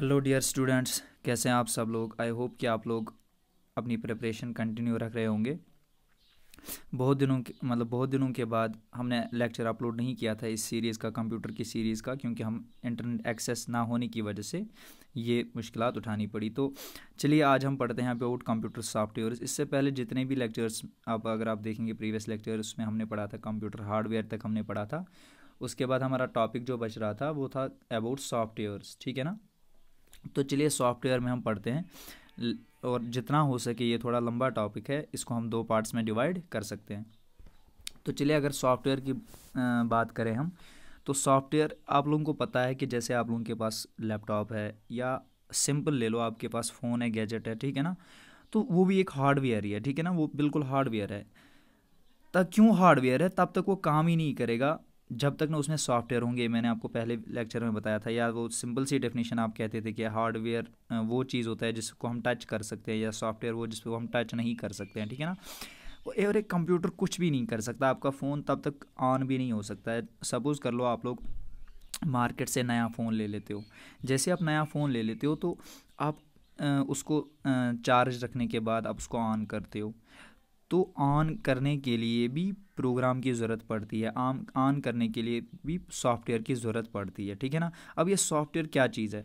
hello dear students कैसे हैं आप सब लोग आई होप कि आप लोग अपनी प्रिपरेशन कंटिन्यू रख रहे होंगे बहुत दिनों के मतलब बहुत दिनों के बाद हमने लेक्चर अपलोड नहीं किया था इस सीरीज़ का कंप्यूटर की सीरीज़ का क्योंकि हम इंटरनेट एक्सेस ना होने की वजह से ये मुश्किल उठानी पड़ी तो चलिए आज हम पढ़ते हैं अबाउट कंप्यूटर सॉफ्टवेयर इससे पहले जितने भी लेक्चर्स आप अगर आप देखेंगे प्रीवियस लेक्चर उसमें हमने पढ़ा था कंप्यूटर हार्डवेयर तक हमने पढ़ा था उसके बाद हमारा टॉपिक जो बच रहा था वो था अबाउट सॉफ्टवेयर्स ठीक है ना तो चलिए सॉफ्टवेयर में हम पढ़ते हैं और जितना हो सके ये थोड़ा लंबा टॉपिक है इसको हम दो पार्ट्स में डिवाइड कर सकते हैं तो चलिए अगर सॉफ्टवेयर की बात करें हम तो सॉफ्टवेयर आप लोगों को पता है कि जैसे आप लोगों के पास लैपटॉप है या सिंपल ले लो आपके पास फ़ोन है गैजेट है ठीक है ना तो वो भी एक हार्डवेयर ही है ठीक है ना वो बिल्कुल हार्डवेयर है तब क्यों हार्डवेयर है तब तक वो काम ही नहीं करेगा जब तक ना उसमें सॉफ्टवेयर होंगे मैंने आपको पहले लेक्चर में बताया था या वो सिंपल सी डेफिनेशन आप कहते थे कि हार्डवेयर वो चीज़ होता है जिसको हम टच कर सकते हैं या सॉफ्टवेयर वो जिसको हम टच नहीं कर सकते हैं ठीक है ना और एक कंप्यूटर कुछ भी नहीं कर सकता आपका फ़ोन तब तक ऑन भी नहीं हो सकता है सपोज़ कर लो आप लोग मार्केट से नया फ़ोन ले लेते हो जैसे आप नया फ़ोन ले लेते हो तो आप उसको चार्ज रखने के बाद आप उसको ऑन करते हो तो ऑन करने के लिए भी प्रोग्राम की ज़रूरत पड़ती है आम ऑन करने के लिए भी सॉफ्टवेयर की ज़रूरत पड़ती है ठीक है ना अब ये सॉफ्टवेयर क्या चीज़ है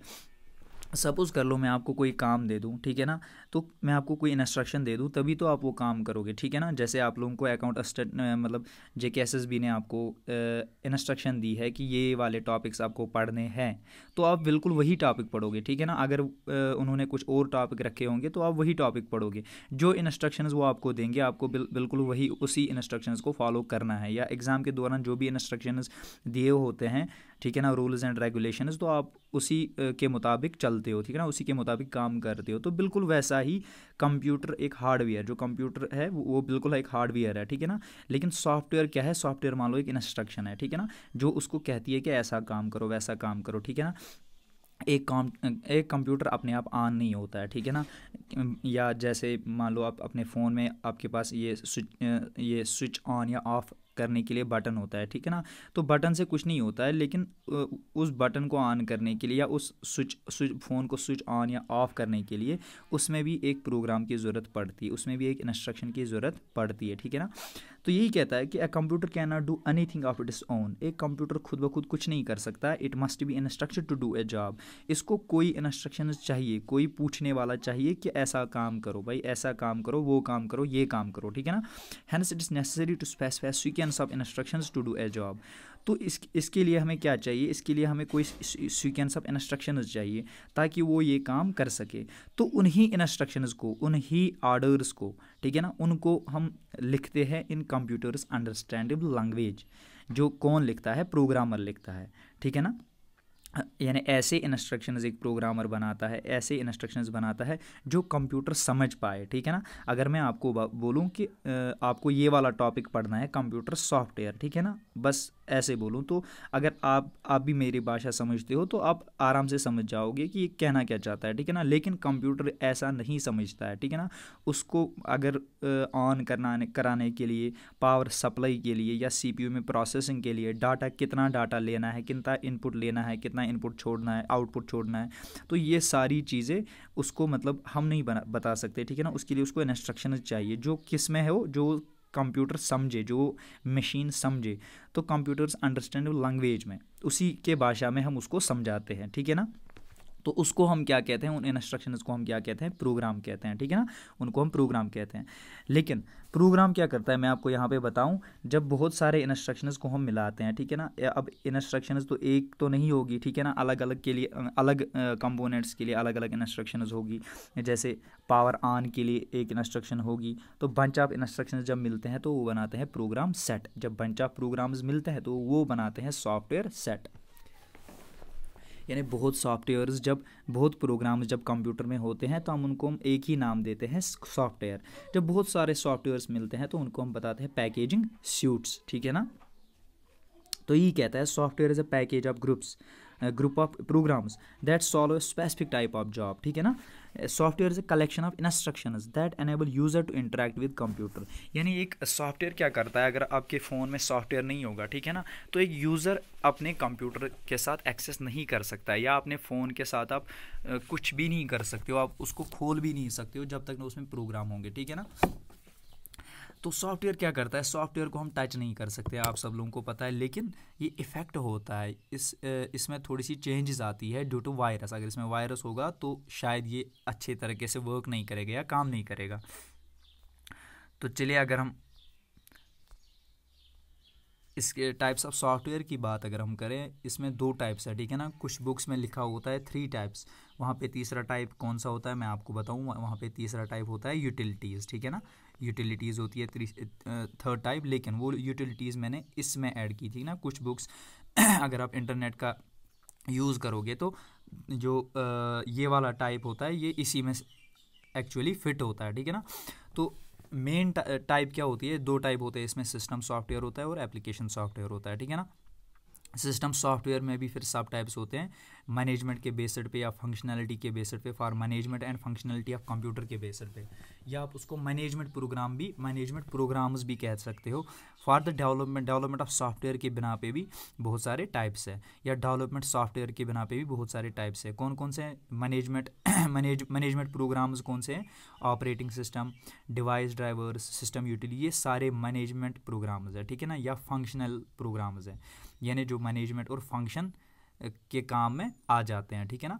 सपोज़ कर लो मैं आपको कोई काम दे दूँ ठीक है ना तो मैं आपको कोई इंस्ट्रक्शन दे दूँ तभी तो आप वो काम करोगे ठीक है ना जैसे आप लोगों को अकाउंट मतलब जे के एस एस बी ने आपको इंस्ट्रक्शन दी है कि ये वाले टॉपिक्स आपको पढ़ने हैं तो आप बिल्कुल वही टॉपिक पढ़ोगे ठीक है ना अगर उन्होंने कुछ और टॉपिक रखे होंगे तो आप वही टॉपिक पढ़ोगे जो इंस्ट्रक्शन वो आपको देंगे आपको बिल, बिल्कुल वही उसी इंस्ट्रक्शन को फॉलो करना है या एग्ज़ाम के दौरान जो भी इंस्ट्रक्शन दिए होते हैं ठीक है ना रूल्स एंड रेगुलेशन तो आप उसी के मुताबिक चलते हो ठीक है ना उसी के मुताबिक काम करते हो तो बिल्कुल वैसा ही कंप्यूटर एक हार्डवेयर जो कंप्यूटर है वो बिल्कुल एक हार्डवेयर है ठीक है ना लेकिन सॉफ्टवेयर क्या है सॉफ्टवेयर मान लो एक इंस्ट्रक्शन है ठीक है ना जो उसको कहती है कि ऐसा काम करो वैसा काम करो ठीक है ना एक काम एक कंप्यूटर अपने आप ऑन नहीं होता है ठीक है ना या जैसे मान लो आप अपने फ़ोन में आपके पास ये स्विच ये स्विच ऑन या ऑफ करने के लिए बटन होता है ठीक है ना तो बटन से कुछ नहीं होता है लेकिन उस बटन को ऑन करने के लिए या उस स्विच स्विच फ़ोन को स्विच ऑन या ऑफ़ करने के लिए उसमें भी एक प्रोग्राम की ज़रूरत पड़ती है उसमें भी एक इंस्ट्रक्शन की ज़रूरत पड़ती है ठीक है ना तो यही कहता है कि a computer can not do anything of its own एक कंप्यूटर खुद ब खुद कुछ नहीं कर सकता it must be instructed to do a job इसको कोई इंस्ट्रक्शन चाहिए कोई पूछने वाला चाहिए कि ऐसा काम करो भाई ऐसा काम करो वो काम करो ये काम करो ठीक है ना hence it is necessary to specify sequence of instruction to do a job तो इस इसके लिए हमें क्या चाहिए इसके लिए हमें कोई सीक्वेंस ऑफ इंस्ट्रक्शन चाहिए ताकि वो ये काम कर सके तो उन्हीं इंस्ट्रक्शन को उन्हीं आर्डर्स को ठीक है ना उनको हम लिखते हैं इन कंप्यूटर्स अंडरस्टैंडेबल लैंग्वेज जो कौन लिखता है प्रोग्रामर लिखता है ठीक है ना यानी ऐसे इंस्ट्रक्शंस एक प्रोग्रामर बनाता है ऐसे इंस्ट्रक्शंस बनाता है जो कंप्यूटर समझ पाए ठीक है ना अगर मैं आपको बोलूँ कि आपको ये वाला टॉपिक पढ़ना है कंप्यूटर सॉफ्टवेयर ठीक है ना बस ऐसे बोलूँ तो अगर आप आप भी मेरी भाषा समझते हो तो आप आराम से समझ जाओगे कि ये कहना क्या चाहता है ठीक है ना लेकिन कंप्यूटर ऐसा नहीं समझता है ठीक है ना उसको अगर ऑन करना कराने के लिए पावर सप्लाई के लिए या सीपीयू में प्रोसेसिंग के लिए डाटा कितना डाटा लेना है कितना इनपुट लेना है कितना इनपुट छोड़ना है आउटपुट छोड़ना है तो ये सारी चीज़ें उसको मतलब हम नहीं बना बता सकते ठीक है ना उसके लिए उसको इंस्ट्रक्शन चाहिए जो किस में है वो जो कंप्यूटर समझे जो मशीन समझे तो कंप्यूटर्स अंडरस्टैंड लैंग्वेज में उसी के भाषा में हम उसको समझाते हैं ठीक है ना तो उसको हम क्या कहते हैं उन इंस्ट्रक्शंस को हम क्या कहते हैं प्रोग्राम कहते हैं ठीक है ना उनको हम प्रोग्राम कहते हैं लेकिन प्रोग्राम क्या करता है मैं आपको यहाँ पे बताऊँ जब बहुत सारे इंस्ट्रक्शंस को हम मिलाते हैं ठीक है ना अब इंस्ट्रक्शंस तो एक तो नहीं होगी ठीक है ना अलग अलग के लिए अलग कंपोनेंट्स के लिए अलग अलग इंस्ट्रक्शंस होगी जैसे पावर ऑन के लिए एक इंस्ट्रक्शन होगी तो बंच ऑफ इंस्ट्रक्शन जब मिलते हैं तो वो बनाते हैं प्रोग्राम सेट जब बंच ऑफ प्रोग्राम्स मिलते हैं तो वो बनाते हैं सॉफ्टवेयर सेट यानी बहुत सॉफ्टवेयर्स जब बहुत प्रोग्राम्स जब कंप्यूटर में होते हैं तो हम उनको हम एक ही नाम देते हैं सॉफ्टवेयर जब बहुत सारे सॉफ्टवेयर्स मिलते हैं तो उनको हम बताते हैं पैकेजिंग सूट्स ठीक है ना तो ये कहता है software is a package of groups group of programs that solve specific type of job ठीक है ना software is a collection of instruction that enable user to interact with computer यानी एक सॉफ्टवेयर क्या करता है अगर आपके फ़ोन में सॉफ्टवेयर नहीं होगा ठीक है ना तो एक यूज़र अपने कंप्यूटर के साथ एक्सेस नहीं कर सकता है या अपने फ़ोन के साथ आप कुछ भी नहीं कर सकते हो आप उसको खोल भी नहीं सकते हो जब तक ना उसमें प्रोग्राम होंगे ठीक है ना तो सॉफ्टवेयर क्या करता है सॉफ्टवेयर को हम टच नहीं कर सकते आप सब लोगों को पता है लेकिन ये इफ़ेक्ट होता है इस इसमें थोड़ी सी चेंजेस आती है ड्यू टू वायरस अगर इसमें वायरस होगा तो शायद ये अच्छे तरीके से वर्क नहीं करेगा या काम नहीं करेगा तो चलिए अगर हम इसके टाइप्स ऑफ सॉफ्टवेयर की बात अगर हम करें इसमें दो टाइप्स है ठीक है ना कुछ बुक्स में लिखा होता है थ्री टाइप्स वहाँ पे तीसरा टाइप कौन सा होता है मैं आपको बताऊँ वहाँ पे तीसरा टाइप होता है यूटिलिटीज़ ठीक है ना यूटिलिटीज़ होती है थर्ड टाइप लेकिन वो यूटिलिटीज़ मैंने इसमें ऐड की थी ना कुछ बुक्स अगर आप इंटरनेट का यूज़ करोगे तो जो आ, ये वाला टाइप होता है ये इसी में एक्चुअली फिट होता है ठीक है ना तो मेन टाइप क्या होती है दो टाइप होते हैं इसमें सिस्टम सॉफ्टवेयर होता है और एप्लीकेशन सॉफ्टवेयर होता है ठीक है ना सिस्टम सॉफ्टवेयर में भी फिर सब टाइप्स होते हैं मैनेजमेंट के बेसड पे या फंक्शनैलिटी के बेसड पे for management and functionality of computer के बेसड पे या आप उसको मैनेजमेंट प्रोग्राम भी मैनेजमेंट प्रोग्राम्स भी कह सकते हो for the development development of software के बिना पे भी बहुत सारे टाइप्स है या डेवलपमेंट सॉफ्टवेयर के बिना पे भी बहुत सारे टाइप्स है कौन कौन से मैनेजमेंट मैनेज मैनेजमेंट प्रोग्राम्स कौन से हैं operating system device drivers system utility ये सारे मैनेजमेंट प्रोग्राम्स है ठीक है ना या फंक्शनल प्रोग्राम्स हैं यानी जो मैनेजमेंट और फंक्शन के काम में आ जाते हैं ठीक है ना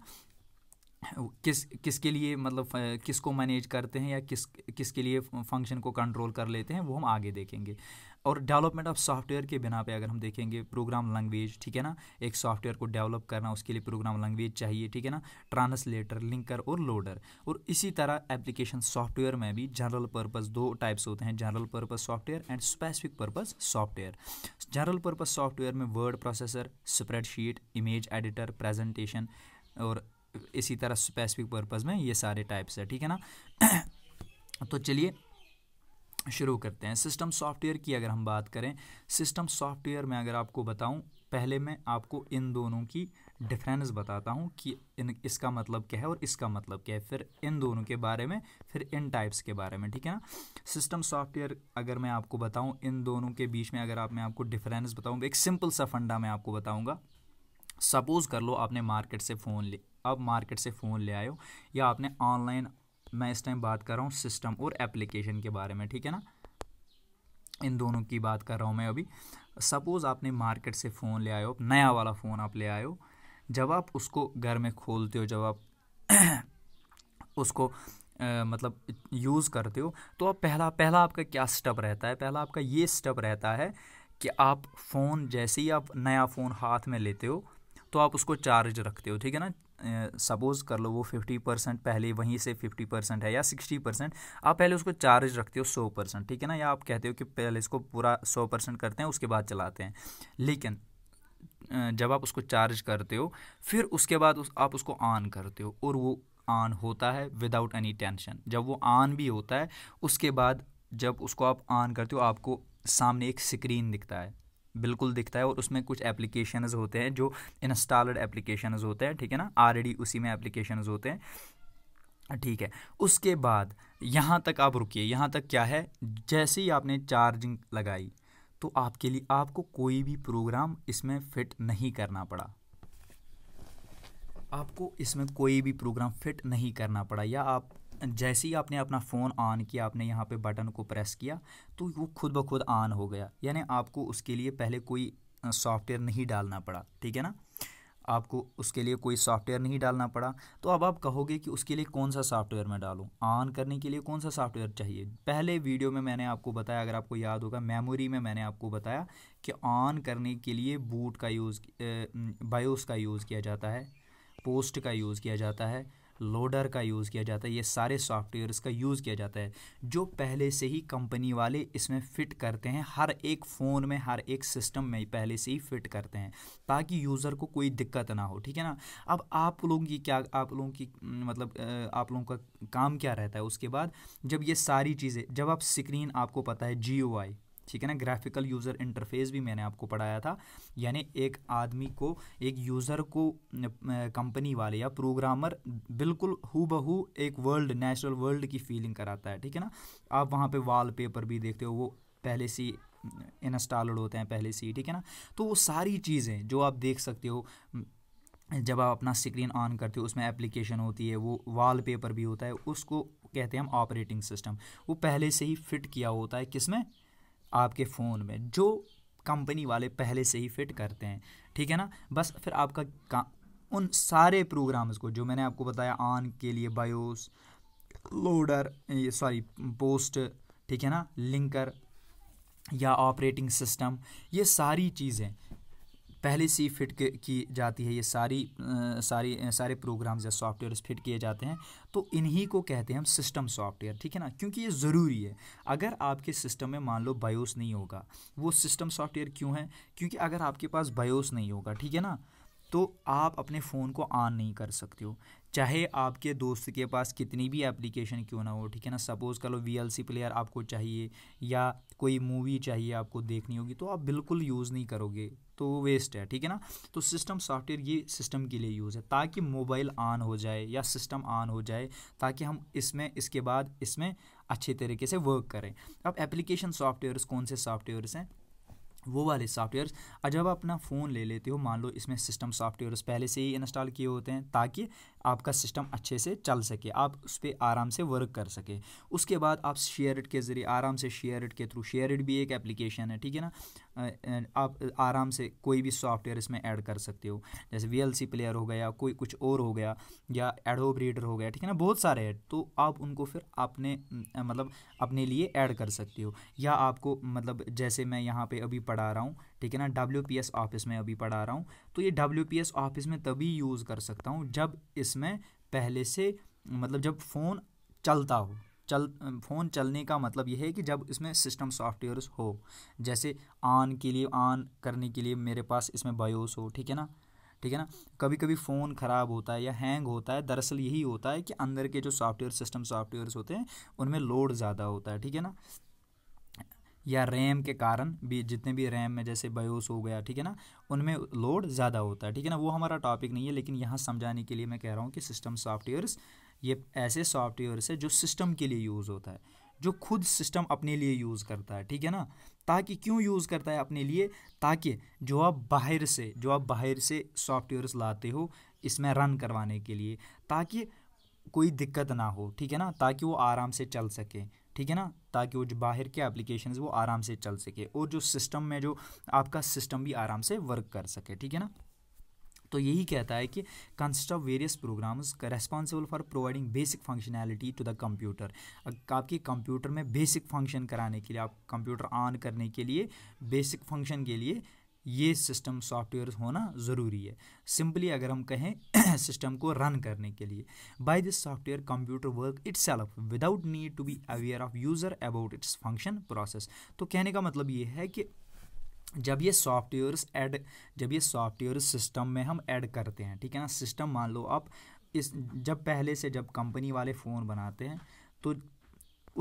किस किसके लिए मतलब किसको मैनेज करते हैं या किस किसके लिए फंक्शन को कंट्रोल कर लेते हैं वो हम आगे देखेंगे और डेवलपमेंट ऑफ सॉफ्टवेयर के बिना पे अगर हम देखेंगे प्रोग्राम लैंग्वेज ठीक है ना एक सॉफ्टवेयर को डेवलप करना उसके लिए प्रोग्राम लैंग्वेज चाहिए ठीक है ना ट्रांसलेटर लिंकर और लोडर और इसी तरह एप्लीकेशन सॉफ्टवेयर में भी जनरल पर्पज़ दो टाइप्स होते हैं general purpose software and specific purpose software general purpose software में word processor spreadsheet image editor presentation और इसी तरह स्पेसिफिक पर्पज़ में ये सारे टाइप्स है ठीक है ना तो चलिए शुरू करते हैं सिस्टम सॉफ्टवेयर की अगर हम बात करें सिस्टम सॉफ्टवेयर में अगर आपको बताऊं पहले मैं आपको इन दोनों की डिफरेंस बताता हूं कि इन इसका मतलब क्या है और इसका मतलब क्या है फिर इन दोनों के बारे में फिर इन टाइप्स के बारे में ठीक है ना सिस्टम सॉफ्टवेयर अगर मैं आपको बताऊं इन दोनों के बीच में अगर आप मैं आपको डिफरेंस बताऊँ एक सिंपल सा फंडा मैं आपको बताऊँगा सपोज़ कर लो आपने मार्केट से फ़ोन ले अब मार्केट से फ़ोन ले आए हो या आपने ऑनलाइन मैं इस टाइम बात कर रहा हूँ सिस्टम और एप्लीकेशन के बारे में ठीक है ना इन दोनों की बात कर रहा हूँ मैं अभी सपोज़ आपने मार्केट से फ़ोन ले आए हो नया वाला फ़ोन आप ले आए हो जब आप उसको घर में खोलते हो जब आप उसको आ, मतलब यूज़ करते हो तो आप पहला पहला आपका क्या स्टेप रहता है पहला आपका ये स्टेप रहता है कि आप फ़ोन जैसे ही आप नया फ़ोन हाथ में लेते हो तो आप उसको चार्ज रखते हो ठीक है ना सपोज़ कर लो वो फिफ्टी परसेंट पहले वहीं से फिफ्टी परसेंट है या सिक्सटी परसेंट आप पहले उसको चार्ज रखते हो सौ परसेंट ठीक है ना या आप कहते हो कि पहले इसको पूरा सौ परसेंट करते हैं उसके बाद चलाते हैं लेकिन जब आप उसको चार्ज करते हो फिर उसके बाद उस, आप उसको ऑन करते हो और वो ऑन होता है विदाउट एनी टेंशन जब वो ऑन भी होता है उसके बाद जब उसको आप ऑन करते हो आपको सामने एक स्क्रीन दिखता है बिल्कुल दिखता है और उसमें कुछ एप्लीकेशन होते हैं जो इंस्टॉल्ड एप्लीकेशन होते हैं ठीक है ना ऑलरेडी उसी में एप्लीकेशन होते हैं ठीक है उसके बाद यहाँ तक आप रुकिए यहाँ तक क्या है जैसे ही आपने चार्जिंग लगाई तो आपके लिए आपको कोई भी प्रोग्राम इसमें फिट नहीं करना पड़ा आपको इसमें कोई भी प्रोग्राम फिट नहीं करना पड़ा या आप जैसे ही आपने अपना फ़ोन ऑन किया आपने यहाँ पे बटन को प्रेस किया तो वो खुद ब खुद ऑन हो गया यानी आपको उसके लिए पहले कोई सॉफ्टवेयर नहीं डालना पड़ा ठीक है ना आपको उसके लिए कोई सॉफ्टवेयर नहीं डालना पड़ा तो अब आप कहोगे कि उसके लिए कौन सा सॉफ्टवेयर मैं डालूँ ऑन करने के लिए कौन सा सॉफ्टवेयर चाहिए पहले वीडियो में मैंने आपको बताया अगर आपको याद होगा मेमोरी में मैंने आपको बताया कि ऑन करने के लिए बूट का यूज़ बायोस का यूज़ किया जाता है पोस्ट का यूज़ किया जाता है लोडर का यूज़ किया जाता है ये सारे सॉफ्टवेयर्स का यूज़ किया जाता है जो पहले से ही कंपनी वाले इसमें फ़िट करते हैं हर एक फ़ोन में हर एक सिस्टम में पहले से ही फ़िट करते हैं ताकि यूज़र को कोई दिक्कत ना हो ठीक है ना अब आप लोगों की क्या आप लोगों की मतलब आप लोगों का काम क्या रहता है उसके बाद जब ये सारी चीज़ें जब आप स्क्रीन आपको पता है जी ठीक है ना ग्राफिकल यूज़र इंटरफेस भी मैंने आपको पढ़ाया था यानी एक आदमी को एक यूज़र को कंपनी वाले या प्रोग्रामर बिल्कुल हु बहू एक वर्ल्ड नेचुरल वर्ल्ड की फीलिंग कराता है ठीक है ना आप वहाँ पे वॉलपेपर भी देखते हो वो पहले से इंस्टॉल्ड होते हैं पहले से ही ठीक है ना तो वो सारी चीज़ें जो आप देख सकते हो जब आप अपना स्क्रीन ऑन करते हो उसमें एप्लीकेशन होती है वो वॉलपेपर भी होता है उसको कहते हैं हम ऑपरेटिंग सिस्टम वो पहले से ही फिट किया होता है किसमें आपके फ़ोन में जो कंपनी वाले पहले से ही फिट करते हैं ठीक है ना बस फिर आपका का उन सारे प्रोग्राम्स को जो मैंने आपको बताया ऑन के लिए बायोस लोडर सॉरी पोस्ट ठीक है ना लिंकर या ऑपरेटिंग सिस्टम ये सारी चीज़ें पहले से ही फिट की जाती है ये सारी सारी सारे प्रोग्राम्स या सॉफ्टवेयर फिट किए जाते हैं तो इन्हीं को कहते हैं हम सिस्टम सॉफ्टवेयर ठीक है ना क्योंकि ये ज़रूरी है अगर आपके सिस्टम में मान लो बायोस नहीं होगा वो सिस्टम सॉफ्टवेयर क्यों है क्योंकि अगर आपके पास बायोस नहीं होगा ठीक है ना तो आप अपने फ़ोन को ऑन नहीं कर सकते हो चाहे आपके दोस्त के पास कितनी भी एप्लीकेशन क्यों ना हो ठीक है ना सपोज़ कर लो वी प्लेयर आपको चाहिए या कोई मूवी चाहिए आपको देखनी होगी तो आप बिल्कुल यूज़ नहीं करोगे तो वो वेस्ट है ठीक है ना तो सिस्टम सॉफ्टवेयर ये सिस्टम के लिए यूज़ है ताकि मोबाइल ऑन हो जाए या सिस्टम ऑन हो जाए ताकि हम इसमें इसके बाद इसमें अच्छे तरीके से वर्क करें अब एप्लीकेशन सॉफ्टवेयर्स कौन से सॉफ्टवेयर्स हैं वो वाले सॉफ्टवेयर जब आप अपना फ़ोन ले लेते हो मान लो इसमें सिस्टम सॉफ्टवेयर पहले से ही इंस्टॉल किए होते हैं ताकि आपका सिस्टम अच्छे से चल सके आप उस पर आराम से वर्क कर सके उसके बाद आप शेयर के ज़रिए आराम से शेयर के थ्रू शेयर भी एक एप्लीकेशन है ठीक है ना आप आराम से कोई भी सॉफ्टवेयर इसमें ऐड कर सकते हो जैसे वी प्लेयर हो गया कोई कुछ और हो गया या एडोब रीडर हो गया ठीक है ना बहुत सारे हैं तो आप उनको फिर अपने मतलब अपने लिए ऐड कर सकते हो या आपको मतलब जैसे मैं यहाँ पर अभी पढ़ा रहा हूँ ठीक है ना डब्ल्यू ऑफिस में अभी पढ़ा रहा हूँ तो ये डब्ल्यू ऑफिस में तभी यूज़ कर सकता हूँ जब इसमें पहले से मतलब जब फ़ोन चलता हो चल फ़ोन चलने का मतलब यह है कि जब इसमें सिस्टम सॉफ्टवेयर हो जैसे ऑन के लिए ऑन करने के लिए मेरे पास इसमें बायोस हो ठीक है ना ठीक है ना कभी कभी फ़ोन ख़राब होता है या हैंग होता है दरअसल यही होता है कि अंदर के जो सॉफ्टवेयर सिस्टम सॉफ्टवेयर्स होते हैं उनमें लोड ज़्यादा होता है ठीक है ना या रैम के कारण भी जितने भी रैम में जैसे बायोस हो गया ठीक है ना उनमें लोड ज़्यादा होता है ठीक है ना वो हमारा टॉपिक नहीं है लेकिन यहाँ समझाने के लिए मैं कह रहा हूँ कि सिस्टम सॉफ्टवेयर्स ये ऐसे सॉफ्टवेयर्स है जो सिस्टम के लिए यूज़ होता है जो खुद सिस्टम अपने लिए यूज़ करता है ठीक है ना ताकि क्यों यूज़ करता है अपने लिए ताकि जो आप बाहर से जो आप बाहर से सॉफ्टवेयर्स लाते हो इसमें रन करवाने के लिए ताकि कोई दिक्कत ना हो ठीक है ना ताकि वो आराम से चल सके ठीक है ना ताकि वो जो बाहर के एप्लीकेशन वो आराम से चल सके और जो सिस्टम में जो आपका सिस्टम भी आराम से वर्क कर सके ठीक है ना तो यही कहता है कि consist of various programs responsible for providing basic functionality to the computer आपके कंप्यूटर में बेसिक फंक्शन कराने के लिए आप कंप्यूटर ऑन करने के लिए बेसिक फंक्शन के लिए ये सिस्टम सॉफ्टवेयर होना ज़रूरी है सिंपली अगर हम कहें सिस्टम को रन करने के लिए by this software computer work itself without need to be aware of user about its function process तो कहने का मतलब ये है कि जब ये सॉफ्टवेयर्स ऐड जब ये सॉफ्टवेयर सिस्टम में हम ऐड करते हैं ठीक है ना सिस्टम मान लो आप इस जब पहले से जब कंपनी वाले फ़ोन बनाते हैं तो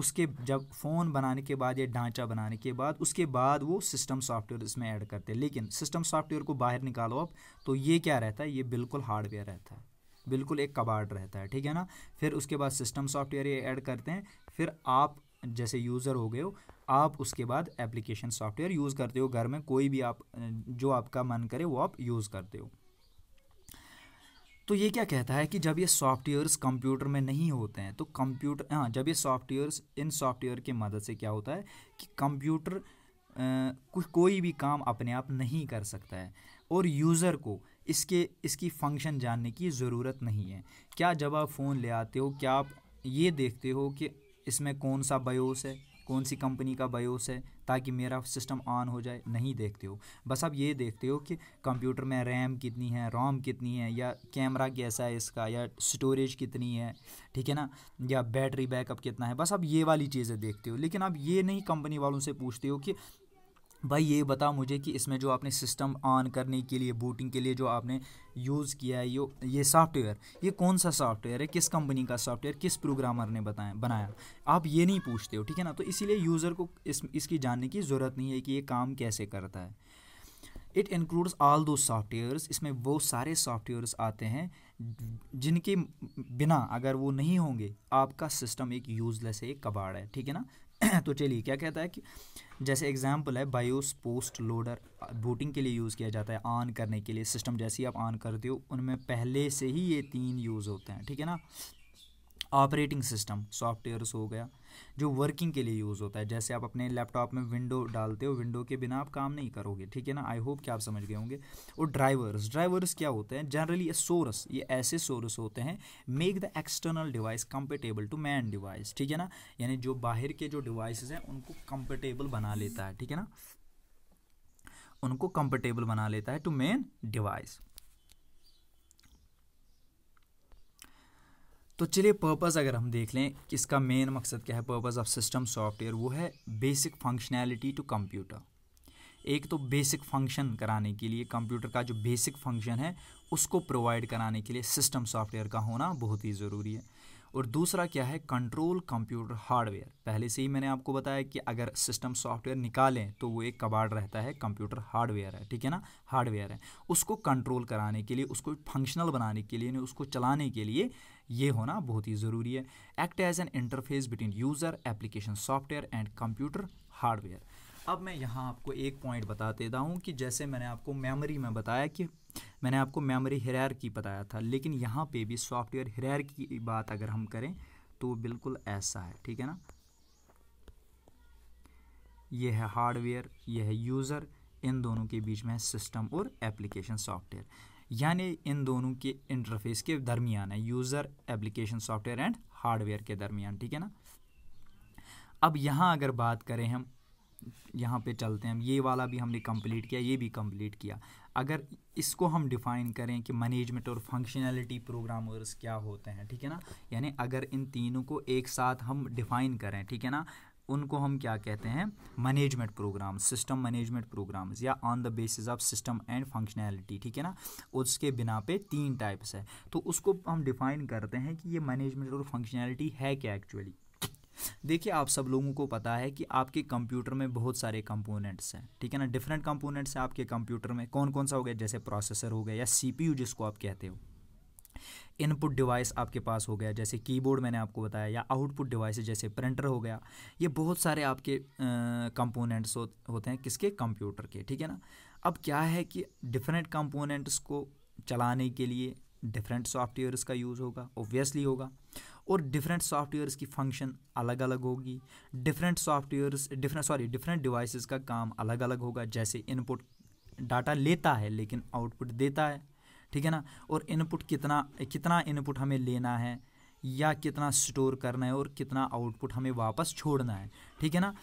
उसके जब फ़ोन बनाने के बाद या ढांचा बनाने के बाद उसके बाद वो सिस्टम सॉफ्टवेयर इसमें ऐड करते हैं लेकिन सिस्टम सॉफ्टवेयर को बाहर निकालो आप तो ये क्या रहता है ये बिल्कुल हार्डवेयर रहता है बिल्कुल एक कबाड़ रहता है ठीक है ना फिर उसके बाद सिस्टम सॉफ्टवेयर ये ऐड करते हैं फिर आप जैसे यूज़र हो गए हो आप उसके बाद एप्लीकेशन सॉफ्टवेयर यूज़ करते हो घर में कोई भी आप जो आपका मन करे वो आप यूज़ करते हो तो ये क्या कहता है कि जब ये सॉफ्टवेयर्स कंप्यूटर में नहीं होते हैं तो कंप्यूटर हाँ जब ये सॉफ्टवेयर्स इन सॉफ्टवेयर की मदद से क्या होता है कि कंप्यूटर कुछ कोई भी काम अपने आप नहीं कर सकता है और यूज़र को इसके इसकी फंक्शन जानने की ज़रूरत नहीं है क्या जब आप फ़ोन ले आते हो क्या आप ये देखते हो कि इसमें कौन सा बायोस है कौन सी कंपनी का बायोस है ताकि मेरा सिस्टम ऑन हो जाए नहीं देखते हो बस आप ये देखते हो कि कंप्यूटर में रैम कितनी है रोम कितनी है या कैमरा कैसा है इसका या स्टोरेज कितनी है ठीक है ना या बैटरी बैकअप कितना है बस आप ये वाली चीज़ें देखते हो लेकिन आप ये नहीं कंपनी वालों से पूछते हो कि भाई ये बता मुझे कि इसमें जो आपने सिस्टम ऑन करने के लिए बूटिंग के लिए जो आपने यूज़ किया है यो ये सॉफ्टवेयर ये कौन सा सॉफ्टवेयर है किस कंपनी का सॉफ्टवेयर किस प्रोग्रामर ने बताया बनाया आप ये नहीं पूछते हो ठीक है ना तो इसीलिए यूज़र को इस इसकी जानने की ज़रूरत नहीं है कि ये काम कैसे करता है it includes all those softwares इसमें वो सारे सॉफ्टवेयर्स आते हैं जिनके बिना अगर वो नहीं होंगे आपका सिस्टम एक यूज़लेस है एक कबाड़ है ठीक है ना तो चलिए क्या कहता है कि जैसे एग्जाम्पल है बायोस पोस्ट लोडर बूटिंग के लिए यूज़ किया जाता है ऑन करने के लिए सिस्टम जैसे ही आप ऑन करते हो उनमें पहले से ही ये तीन यूज़ होते हैं ठीक है ना ऑपरेटिंग सिस्टम सॉफ्टवेयर्स हो गया जो वर्किंग के लिए यूज़ होता है जैसे आप अपने लैपटॉप में विंडो डालते हो विंडो के बिना आप काम नहीं करोगे ठीक है ना आई होप कि आप समझ गए होंगे और ड्राइवर्स ड्राइवर्स क्या होते हैं जनरली ये सोर्स ये ऐसे सोरस होते हैं make the external device compatible to main device ठीक है ना यानी जो बाहर के जो डिवाइस हैं उनको कंपेटेबल बना लेता है ठीक है ना उनको कंपेटेबल बना लेता है टू मेन डिवाइस तो चलिए पर्पज़ अगर हम देख लें कि इसका मेन मकसद क्या है पर्पज़ ऑफ सिस्टम सॉफ्टवेयर वो है बेसिक फंक्शनैलिटी टू कंप्यूटर एक तो बेसिक फंक्शन कराने के लिए कंप्यूटर का जो बेसिक फंक्शन है उसको प्रोवाइड कराने के लिए सिस्टम सॉफ्टवेयर का होना बहुत ही ज़रूरी है और दूसरा क्या है कंट्रोल कंप्यूटर हार्डवेयर पहले से ही मैंने आपको बताया कि अगर सिस्टम सॉफ्टवेयर निकालें तो वो एक कबाड़ रहता है कंप्यूटर हार्डवेयर है ठीक है ना हार्डवेयर है उसको कंट्रोल कराने के लिए उसको फंक्शनल बनाने के लिए उसको चलाने के लिए ये होना बहुत ही ज़रूरी है act as an interface between user application software and computer hardware अब मैं यहाँ आपको एक पॉइंट बता देता हूँ कि जैसे मैंने आपको मेमोरी में बताया कि मैंने आपको मेमोरी हेरार की बताया था लेकिन यहाँ पे भी सॉफ्टवेयर हेरार की बात अगर हम करें तो बिल्कुल ऐसा है ठीक है ना यह है हार्डवेयर यह है यूज़र इन दोनों के बीच में सिस्टम और एप्लीकेशन सॉफ्टवेयर यानी इन दोनों के इंटरफेस के दरमियान है user application software and hardware के दरमियान ठीक है ना अब यहाँ अगर बात करें हम यहाँ पे चलते हैं ये वाला भी हमने कंप्लीट किया ये भी कंप्लीट किया अगर इसको हम डिफ़ाइन करें कि मैनेजमेंट और फंक्शनैलिटी प्रोग्रामर्स क्या होते हैं ठीक है ना यानी अगर इन तीनों को एक साथ हम डिफ़ाइन करें ठीक है ना उनको हम क्या कहते हैं management program system management programs या on the basis of system and functionality ठीक है ना उसके बिना पे तीन टाइप्स है तो उसको हम डिफाइन करते हैं कि ये मैनेजमेंट और फंक्शनैलिटी है क्या एक्चुअली देखिए आप सब लोगों को पता है कि आपके कंप्यूटर में बहुत सारे कंपोनेंट्स हैं ठीक है ना डिफरेंट कंपोनेंट्स हैं आपके कंप्यूटर में कौन कौन सा हो गया जैसे प्रोसेसर हो गया या सीपीयू जिसको आप कहते हो इनपुट डिवाइस आपके पास हो गया जैसे कीबोर्ड मैंने आपको बताया या आउटपुट डिवाइस जैसे प्रिंटर हो गया ये बहुत सारे आपके कंपोनेंट्स होते हैं किसके कंप्यूटर के ठीक है ना अब क्या है कि डिफरेंट कंपोनेंट्स को चलाने के लिए डिफरेंट सॉफ्टवेयर्स का यूज़ होगा ओबियसली होगा और डिफरेंट सॉफ्टवेयर्स की फंक्शन अलग अलग होगी different softwares different sorry different devices का काम अलग अलग होगा जैसे इनपुट डाटा लेता है लेकिन आउटपुट देता है ठीक है ना और इनपुट कितना कितना इनपुट हमें लेना है या कितना स्टोर करना है और कितना आउटपुट हमें वापस छोड़ना है ठीक है ना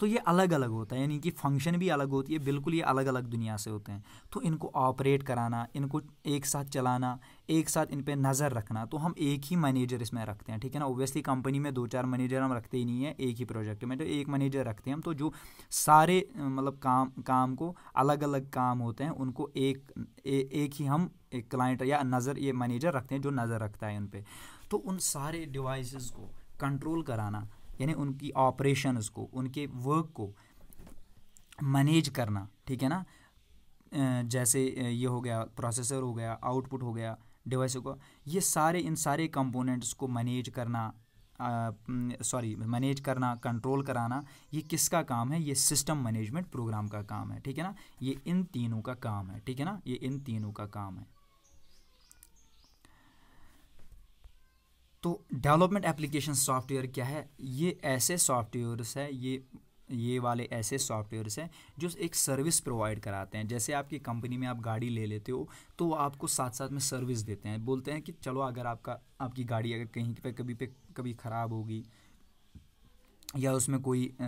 तो ये अलग अलग होता है यानी कि फंक्शन भी अलग होती है बिल्कुल ये अलग अलग दुनिया से होते हैं तो इनको ऑपरेट कराना इनको एक साथ चलाना एक साथ इन पर नज़र रखना तो हम एक ही मैनेजर इसमें रखते हैं ठीक है ना ओबियसली कंपनी में दो चार मैनेजर हम रखते ही नहीं है एक ही प्रोजेक्ट में तो एक मैनेजर रखते हैं हम तो जो सारे मतलब काम काम को अलग अलग काम होते हैं उनको एक ए, एक ही हम क्लाइंट या नज़र ये मैनेजर रखते हैं जो नज़र रखता है उन पर तो उन सारे डिवाइसेस को कंट्रोल कराना यानी उनकी ऑपरेशंस को उनके वर्क को मैनेज करना ठीक है ना जैसे ये हो गया प्रोसेसर हो गया आउटपुट हो गया डिवाइस को ये सारे इन सारे कंपोनेंट्स को मैनेज करना सॉरी मैनेज करना कंट्रोल कराना ये किसका काम है ये सिस्टम मैनेजमेंट प्रोग्राम का काम है ठीक है ना ये इन तीनों का काम है ठीक है ना ये इन तीनों का काम है तो डेवलपमेंट एप्लीकेशन सॉफ्टवेयर क्या है ये ऐसे सॉफ्टवेयर्स है ये ये वाले ऐसे सॉफ्टवेयर्स हैं जो एक सर्विस प्रोवाइड कराते हैं जैसे आपकी कंपनी में आप गाड़ी ले लेते हो तो आपको साथ साथ में सर्विस देते हैं बोलते हैं कि चलो अगर आपका आपकी गाड़ी अगर कहीं पर कभी पे कभी ख़राब होगी या उसमें कोई आ,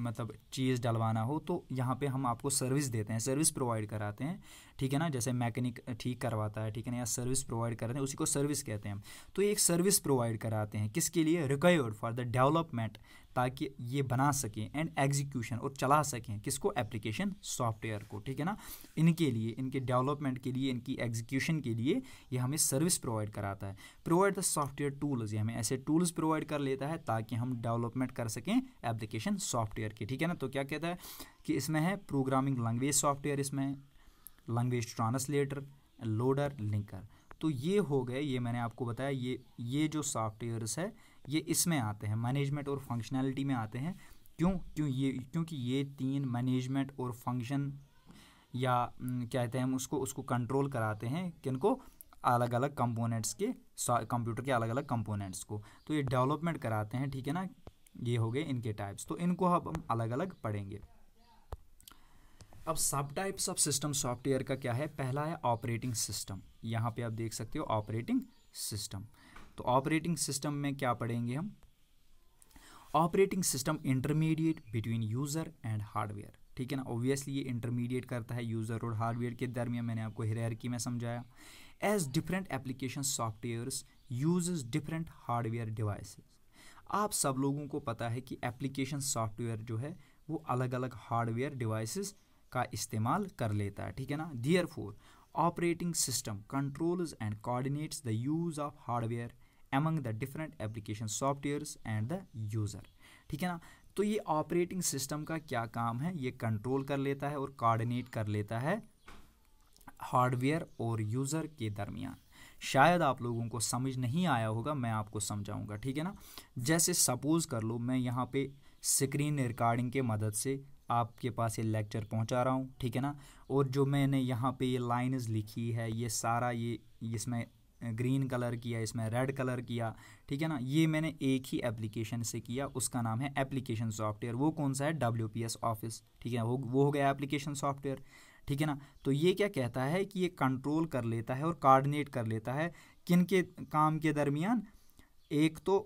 मतलब चीज़ डलवाना हो तो यहाँ पे हम आपको सर्विस देते हैं सर्विस प्रोवाइड कराते हैं ठीक है ना जैसे मैकेनिक ठीक करवाता है ठीक है ना या सर्विस प्रोवाइड कराते हैं उसी को सर्विस कहते हैं तो एक सर्विस प्रोवाइड कराते हैं किसके लिए रिक्वायर्ड फॉर द डेवलपमेंट ताकि ये बना सकें एंड एग्जीक्यूशन और चला सकें किसको एप्लीकेशन सॉफ्टवेयर को ठीक है ना इनके लिए इनके डेवलपमेंट के लिए इनकी एग्जीक्यूशन के लिए ये हमें सर्विस प्रोवाइड कराता है प्रोवाइड द सॉफ्टवेयर टूल्स ये हमें ऐसे टूल्स प्रोवाइड कर लेता है ताकि हम डेवलपमेंट कर सकें एप्लीकेशन सॉफ्टवेयर के ठीक है ना तो क्या कहता है कि इसमें है प्रोग्रामिंग लैंग्वेज सॉफ्टवेयर इसमें लैंग्वेज ट्रांसलेटर लोडर लिंकर तो ये हो गए ये मैंने आपको बताया ये ये जो सॉफ्टवेयर्स है ये इसमें आते हैं मैनेजमेंट और फंक्शनैलिटी में आते हैं क्यों क्यों ये क्योंकि ये तीन मैनेजमेंट और फंक्शन या कहते हैं हम उसको उसको कंट्रोल कराते हैं किनको अलग अलग कंपोनेंट्स के कंप्यूटर के अलग अलग कंपोनेंट्स को तो ये डेवलपमेंट कराते हैं ठीक है ना ये हो गए इनके टाइप्स तो इनको अब हम अलग अलग पढ़ेंगे अब सब टाइप्स ऑफ सिस्टम सॉफ्टवेयर का क्या है पहला है ऑपरेटिंग सिस्टम यहाँ पे आप देख सकते हो ऑपरेटिंग सिस्टम तो ऑपरेटिंग सिस्टम में क्या पढ़ेंगे हम operating system intermediate between user and hardware ठीक है ना ऑब्वियसली ये इंटरमीडिएट करता है यूज़र और हार्डवेयर के दरमियान मैंने आपको की में समझाया as different application softwares uses different hardware devices आप सब लोगों को पता है कि एप्लीकेशन सॉफ्टवेयर जो है वो अलग अलग हार्डवेयर डिवाइसेस का इस्तेमाल कर लेता है ठीक है ना therefore operating system controls and coordinates the use of hardware among the different application software and the user ठीक है ना तो ये ऑपरेटिंग सिस्टम का क्या काम है ये कंट्रोल कर लेता है और कॉर्डिनेट कर लेता है हार्डवेयर और यूज़र के दरमियान शायद आप लोगों को समझ नहीं आया होगा मैं आपको समझाऊंगा ठीक है ना जैसे सपोज़ कर लो मैं यहाँ पे स्क्रीन रिकॉर्डिंग के मदद से आपके पास ये लेक्चर पहुँचा रहा हूँ ठीक है ना और जो मैंने यहाँ पे ये लाइंस लिखी है ये सारा ये इसमें ग्रीन कलर किया इसमें रेड कलर किया ठीक है ना ये मैंने एक ही एप्लीकेशन से किया उसका नाम है एप्लीकेशन सॉफ्टवेयर वो कौन सा है डब्ल्यू ऑफिस ठीक है वो वो हो गया एप्लीकेशन सॉफ्टवेयर ठीक है ना तो ये क्या कहता है कि ये कंट्रोल कर लेता है और कॉर्डिनेट कर लेता है किन के काम के दरमियान एक तो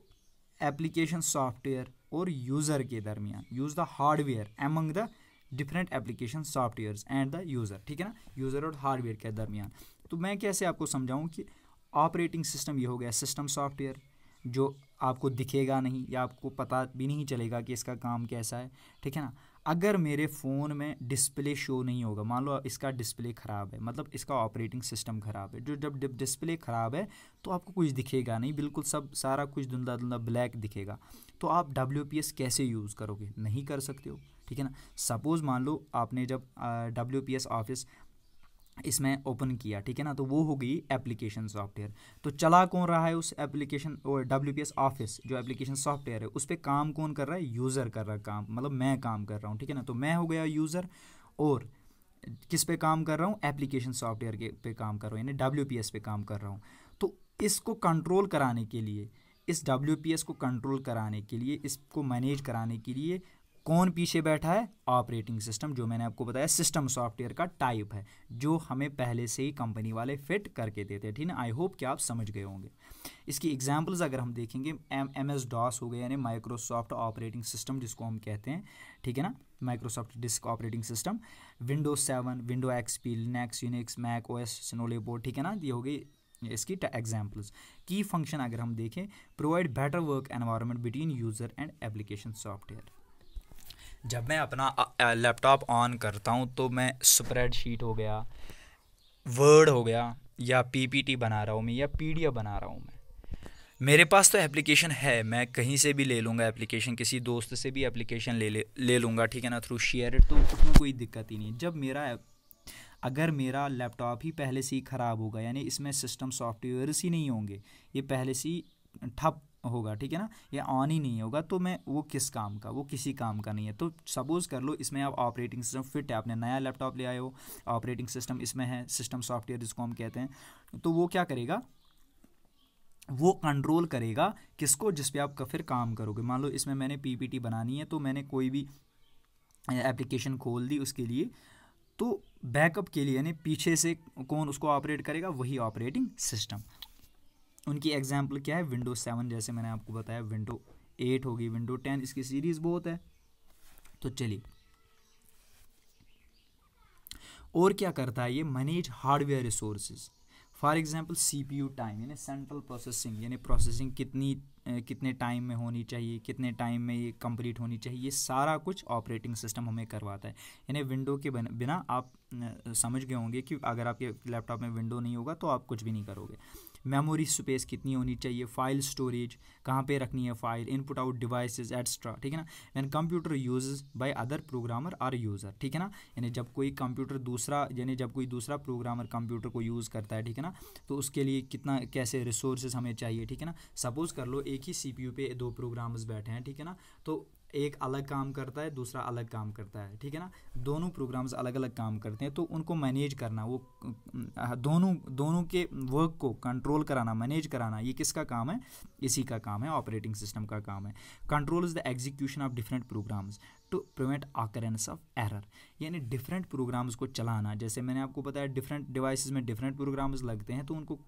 एप्लीकेशन सॉफ्टवेयर और यूज़र के दरमियान use the hardware among the different application software and the user ठीक है ना यूज़र और हार्डवेयर के दरमियान तो मैं कैसे आपको समझाऊँ कि ऑपरेटिंग सिस्टम ये हो गया सिस्टम सॉफ्टवेयर जो आपको दिखेगा नहीं या आपको पता भी नहीं चलेगा कि इसका काम कैसा है ठीक है ना अगर मेरे फ़ोन में डिस्प्ले शो नहीं होगा मान लो इसका डिस्प्ले ख़राब है मतलब इसका ऑपरेटिंग सिस्टम ख़राब है जो जब डिस्प्ले ख़राब है तो आपको कुछ दिखेगा नहीं बिल्कुल सब सारा कुछ धुंधा धुंधा ब्लैक दिखेगा तो आप डब्ल्यू कैसे यूज़ करोगे नहीं कर सकते हो ठीक है ना सपोज़ मान लो आपने जब डब्ल्यू पी एस ऑफिस इसमें ओपन किया ठीक है ना तो वो हो गई एप्लीकेशन सॉफ्टवेयर तो चला कौन रहा है उस एप्लीकेशन और डब्ल्यू ऑफिस जो एप्लीकेशन सॉफ्टवेयर है उस पर काम कौन कर रहा है यूज़र कर रहा है काम मतलब मैं काम कर रहा हूँ ठीक है ना तो मैं हो गया यूज़र और किस पे काम कर रहा हूँ एप्लीकेशन सॉफ्टवेयर के पे काम कर रहा हूँ यानी डब्ल्यू पे काम कर रहा हूँ तो इसको कंट्रोल कराने के लिए इस डब्ल्यू को कंट्रोल कराने के लिए इसको मैनेज कराने के लिए कौन पीछे बैठा है ऑपरेटिंग सिस्टम जो मैंने आपको बताया सिस्टम सॉफ्टवेयर का टाइप है जो हमें पहले से ही कंपनी वाले फिट करके देते हैं ठीक है आई होप कि आप समझ गए होंगे इसकी एग्जाम्पल्स अगर हम देखेंगे एम एम एस डॉस हो गए यानी माइक्रोसॉफ्ट ऑपरेटिंग सिस्टम जिसको हम कहते हैं ठीक है ना Microsoft disk operating system window seven window XP Linux Unix Mac O S Snow Leopard ठीक है ना ये हो गई इसकी एग्जाम्पल्स की फंक्शन अगर हम देखें provide better work environment between user and application software जब मैं अपना लैपटॉप ऑन करता हूँ तो मैं स्प्रेड शीट हो गया वर्ड हो गया या पीपीटी बना रहा हूँ मैं या पीडीएफ बना रहा हूँ मैं मेरे पास तो एप्लीकेशन है मैं कहीं से भी ले लूँगा एप्लीकेशन किसी दोस्त से भी एप्लीकेशन ले ले, लूँगा ठीक है ना थ्रू शेयर तो उसमें कोई दिक्कत ही नहीं जब मेरा अगर मेरा लैपटॉप ही पहले से ही ख़राब होगा यानी इसमें सिस्टम सॉफ्टवेयर ही नहीं होंगे ये पहले से ही ठप होगा ठीक है ना ये ऑन ही नहीं होगा तो मैं वो किस काम का वो किसी काम का नहीं है तो सपोज़ कर लो इसमें आप ऑपरेटिंग सिस्टम फिट है आपने नया लैपटॉप ले आए हो ऑपरेटिंग सिस्टम इसमें है सिस्टम सॉफ्टवेयर जिसको हम कहते हैं तो वो क्या करेगा वो कंट्रोल करेगा किसको जिस पे आप का फिर काम करोगे मान लो इसमें मैंने पीपीटी बनानी है तो मैंने कोई भी एप्लीकेशन खोल दी उसके लिए तो बैकअप के लिए यानी पीछे से कौन उसको ऑपरेट करेगा वही ऑपरेटिंग सिस्टम उनकी एग्जाम्पल क्या है विंडो सेवन जैसे मैंने आपको बताया विंडो एट होगी विंडो टेन इसकी सीरीज़ बहुत है तो चलिए और क्या करता है ये manage hardware resources for example C P U time यानी सेंट्रल प्रोसेसिंग यानी प्रोसेसिंग कितनी कितने टाइम में होनी चाहिए कितने टाइम में ये कंप्लीट होनी चाहिए ये सारा कुछ ऑपरेटिंग सिस्टम हमें करवाता है यानी विंडो के बिना आप समझ गए होंगे कि अगर आपके लैपटॉप में विंडो नहीं होगा तो आप कुछ भी नहीं करोगे मेमोरी स्पेस कितनी होनी चाहिए फाइल स्टोरेज कहाँ पे रखनी है file input out devices etcetera ठीक है ना an computer use by other programmer or user ठीक है ना यानी जब कोई कंप्यूटर दूसरा यानी जब कोई दूसरा प्रोग्रामर कंप्यूटर को यूज़ करता है ठीक है ना तो उसके लिए कितना कैसे रिसोर्सेज हमें चाहिए ठीक है ना सपोज़ कर लो एक ही सी पे दो प्रोग्राम्स बैठे हैं ठीक है ना तो एक अलग काम करता है दूसरा अलग काम करता है ठीक है ना दोनों प्रोग्राम्स अलग अलग काम करते हैं तो उनको मैनेज करना वो दोनों दोनों के वर्क को कंट्रोल कराना मैनेज कराना ये किसका काम है इसी का काम है ऑपरेटिंग सिस्टम का काम है control is the execution of different programs to prevent occurrence of error यानी डिफरेंट प्रोग्राम्स को चलाना जैसे मैंने आपको बताया डिफरेंट डिवाइसेस में डिफरेंट प्रोग्राम्स लगते हैं तो उनको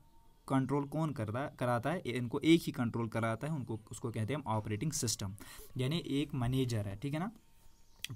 कंट्रोल कौन करता कराता है इनको एक ही कंट्रोल कराता है उनको उसको कहते हैं हम ऑपरेटिंग सिस्टम यानी एक मैनेजर है ठीक है ना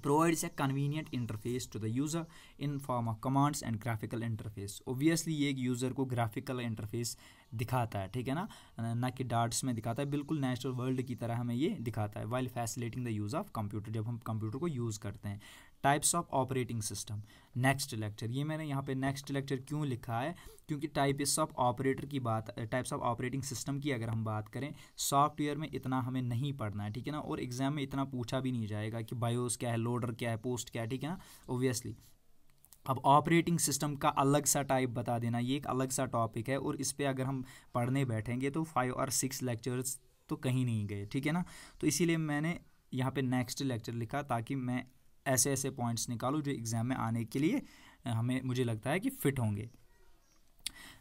provides a convenient interface to the user in form of commands and graphical interface obviously ये एक यूज़र को ग्राफिकल इंटरफेस दिखाता है ठीक है ना ना कि डार्ट्स में दिखाता है बिल्कुल नेचुरल वर्ल्ड की तरह हमें ये दिखाता है while facilitating the use of computer जब हम कंप्यूटर को यूज़ करते हैं types of operating system next lecture ये मैंने यहाँ पे नेक्स्ट लेक्चर क्यों लिखा है क्योंकि टाइप्स ऑफ ऑपरेटर की बात टाइप्स ऑफ ऑपरेटिंग सिस्टम की अगर हम बात करें सॉफ्टवेयर में इतना हमें नहीं पढ़ना है ठीक है ना और एग्जाम में इतना पूछा भी नहीं जाएगा कि बायोस क्या है लोडर क्या है पोस्ट क्या है ठीक है ना ओबियसली अब ऑपरेटिंग सिस्टम का अलग सा टाइप बता देना ये एक अलग सा टॉपिक है और इस पर अगर हम पढ़ने बैठेंगे तो फाइव और सिक्स लेक्चर्स तो कहीं नहीं गए ठीक है ना तो इसीलिए मैंने यहाँ पे नेक्स्ट लेक्चर लिखा ताकि मैं ऐसे ऐसे पॉइंट्स निकालो जो एग्ज़ाम में आने के लिए हमें मुझे लगता है कि फिट होंगे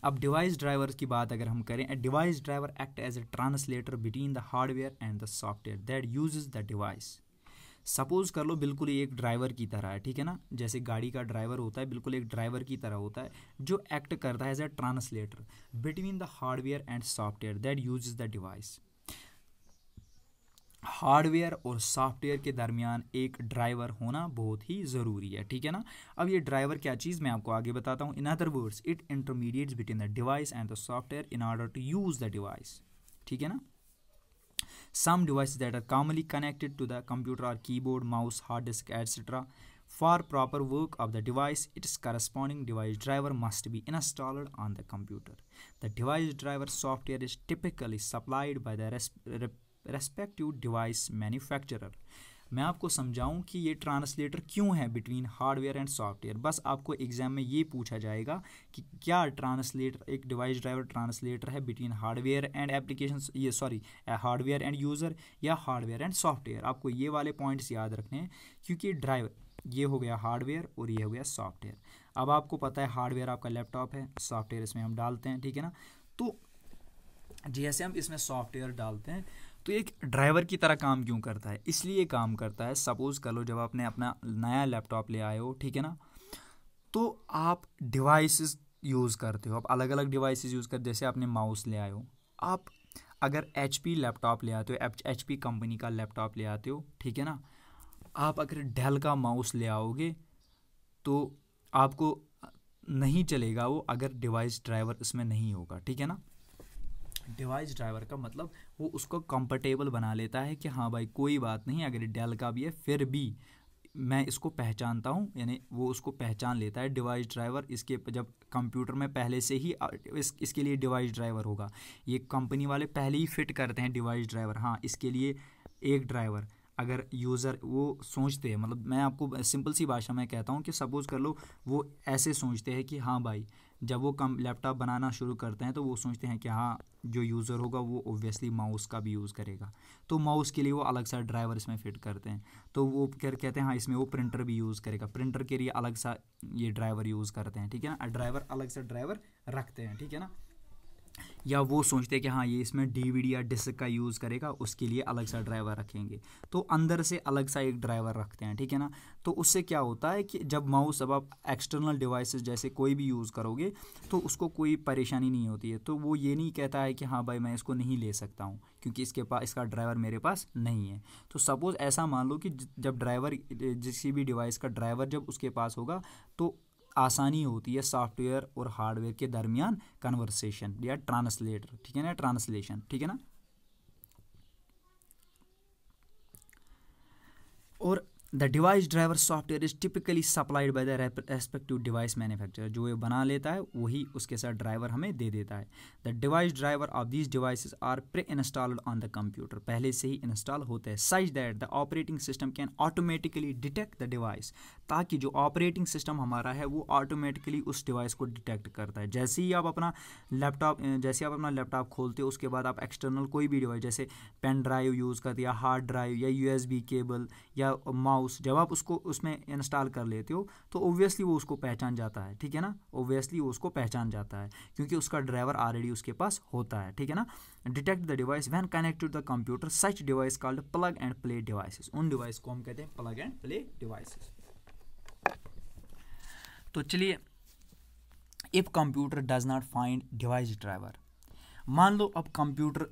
अब डिवाइस ड्राइवर की बात अगर हम करें device driver act as a translator between the hardware and the software that use the device suppose कर लो बिल्कुल एक ड्राइवर की तरह है ठीक है ना जैसे गाड़ी का ड्राइवर होता है बिल्कुल एक ड्राइवर की तरह होता है जो एक्ट करता है as a translator between the hardware and software that use the device hardware और सॉफ्टवेयर के दरमियान एक ड्राइवर होना बहुत ही ज़रूरी है ठीक है ना अब ये ड्राइवर क्या चीज़ मैं आपको आगे बताता हूँ in other words it intermediates between the device and the software in order to use the device ठीक है ना some device that are commonly connected to the computer और board mouse hard disk etcetera for proper work of the device its corresponding device driver must be installed on the computer the device driver software is typically supplied by the respective device manufacturer मैं आपको समझाऊं कि ये translator क्यों है between hardware and software बस आपको exam में ये पूछा जाएगा कि क्या ट्रांसलेटर एक डिवाइस ड्राइवर ट्रांसलेटर है बिटवीन हार्डवेयर एंड एप्लीकेशन ये सॉरी हार्डवेयर एंड यूज़र या हार्डवेयर एंड सॉफ्टवेयर आपको ये वाले पॉइंट्स याद रखने हैं क्योंकि ड्राइवर ये हो गया हार्डवेयर और ये हो गया सॉफ्टवेयर अब आपको पता है हार्डवेयर आपका लैपटॉप है सॉफ्टवेयर इसमें हम डालते हैं ठीक है ना तो जैसे हम इसमें सॉफ्टवेयर डालते हैं तो एक ड्राइवर की तरह काम क्यों करता है इसलिए काम करता है सपोज़ कर लो जब आपने अपना नया लैपटॉप ले आए हो ठीक है ना तो आप डिवाइसेस यूज़ करते हो आप अलग अलग डिवाइसेस यूज़ करते जैसे आपने माउस ले आए हो आप अगर एच लैपटॉप ले आते हो एच कंपनी का लैपटॉप ले आते हो ठीक है ना आप अगर डेल का माउस ले आओगे तो आपको नहीं चलेगा वो अगर डिवाइस ड्राइवर इसमें नहीं होगा ठीक है ना डिवाइस ड्राइवर का मतलब वो उसको कंफर्टेबल बना लेता है कि हाँ भाई कोई बात नहीं अगर डेल का भी है फिर भी मैं इसको पहचानता हूँ यानी वो उसको पहचान लेता है डिवाइस ड्राइवर इसके जब कंप्यूटर में पहले से ही इस, इसके लिए डिवाइस ड्राइवर होगा ये कंपनी वाले पहले ही फिट करते हैं डिवाइस ड्राइवर हाँ इसके लिए एक ड्राइवर अगर यूज़र वो सोचते हैं मतलब मैं आपको सिंपल सी भाषा में कहता हूँ कि सपोज़ कर लो वो ऐसे सोचते हैं कि हाँ भाई जब वो कम लैपटॉप बनाना शुरू करते हैं तो वो सोचते हैं कि हाँ जो यूज़र होगा वो ओबियसली माउस का भी यूज़ करेगा तो माउस के लिए वो अलग सा ड्राइवर इसमें फिट करते हैं तो वो क्या कहते हैं हाँ इसमें वो प्रिंटर भी यूज़ करेगा प्रिंटर के लिए अलग सा ये ड्राइवर यूज़ करते हैं ठीक है ना ड्राइवर अलग सा ड्राइवर रखते हैं ठीक है ना या वो सोचते हैं कि हाँ ये इसमें डीवीडी या डिस्क का यूज़ करेगा उसके लिए अलग सा ड्राइवर रखेंगे तो अंदर से अलग सा एक ड्राइवर रखते हैं ठीक है ना तो उससे क्या होता है कि जब माउस अब आप एक्सटर्नल डिवाइसेस जैसे कोई भी यूज़ करोगे तो उसको कोई परेशानी नहीं होती है तो वो ये नहीं कहता है कि हाँ भाई मैं इसको नहीं ले सकता हूँ क्योंकि इसके पास इसका ड्राइवर मेरे पास नहीं है तो सपोज़ ऐसा मान लो कि जब ड्राइवर जिस भी डिवाइस का ड्राइवर जब उसके पास होगा तो आसानी होती है सॉफ्टवेयर और हार्डवेयर के दरमियान कन्वर्सेशन या ट्रांसलेटर ठीक है ना ट्रांसलेशन ठीक है ना और the device driver software is typically supplied by the respective device manufacturer जो ये बना लेता है वही उसके साथ ड्राइवर हमें दे देता है the device driver of these devices are pre installed on the computer पहले से ही इंस्टॉल होते हैं such that the operating system can automatically detect the device ताकि जो ऑपरेटिंग सिस्टम हमारा है वो ऑटोमेटिकली उस डिवाइस को डिटेक्ट करता है जैसे ही आप अपना लैपटॉप जैसे आप अपना लैपटॉप खोलते हो उसके बाद आप एक्सटर्नल कोई भी डिवाइस जैसे पेन ड्राइव यूज़ करते या हार्ड ड्राइव या यू केबल या माउस माउस जब आप उसको उसमें इंस्टॉल कर लेते हो तो ओबियसली वो उसको पहचान जाता है ठीक है ना ओबियसली वो उसको पहचान जाता है क्योंकि उसका ड्राइवर ऑलरेडी उसके पास होता है ठीक है ना detect the device when connect to the computer such device called plug and play devices उन डिवाइस को हम कहते हैं प्लग एंड प्ले डिवाइसेस तो चलिए if computer does not find device driver मान लो अब कंप्यूटर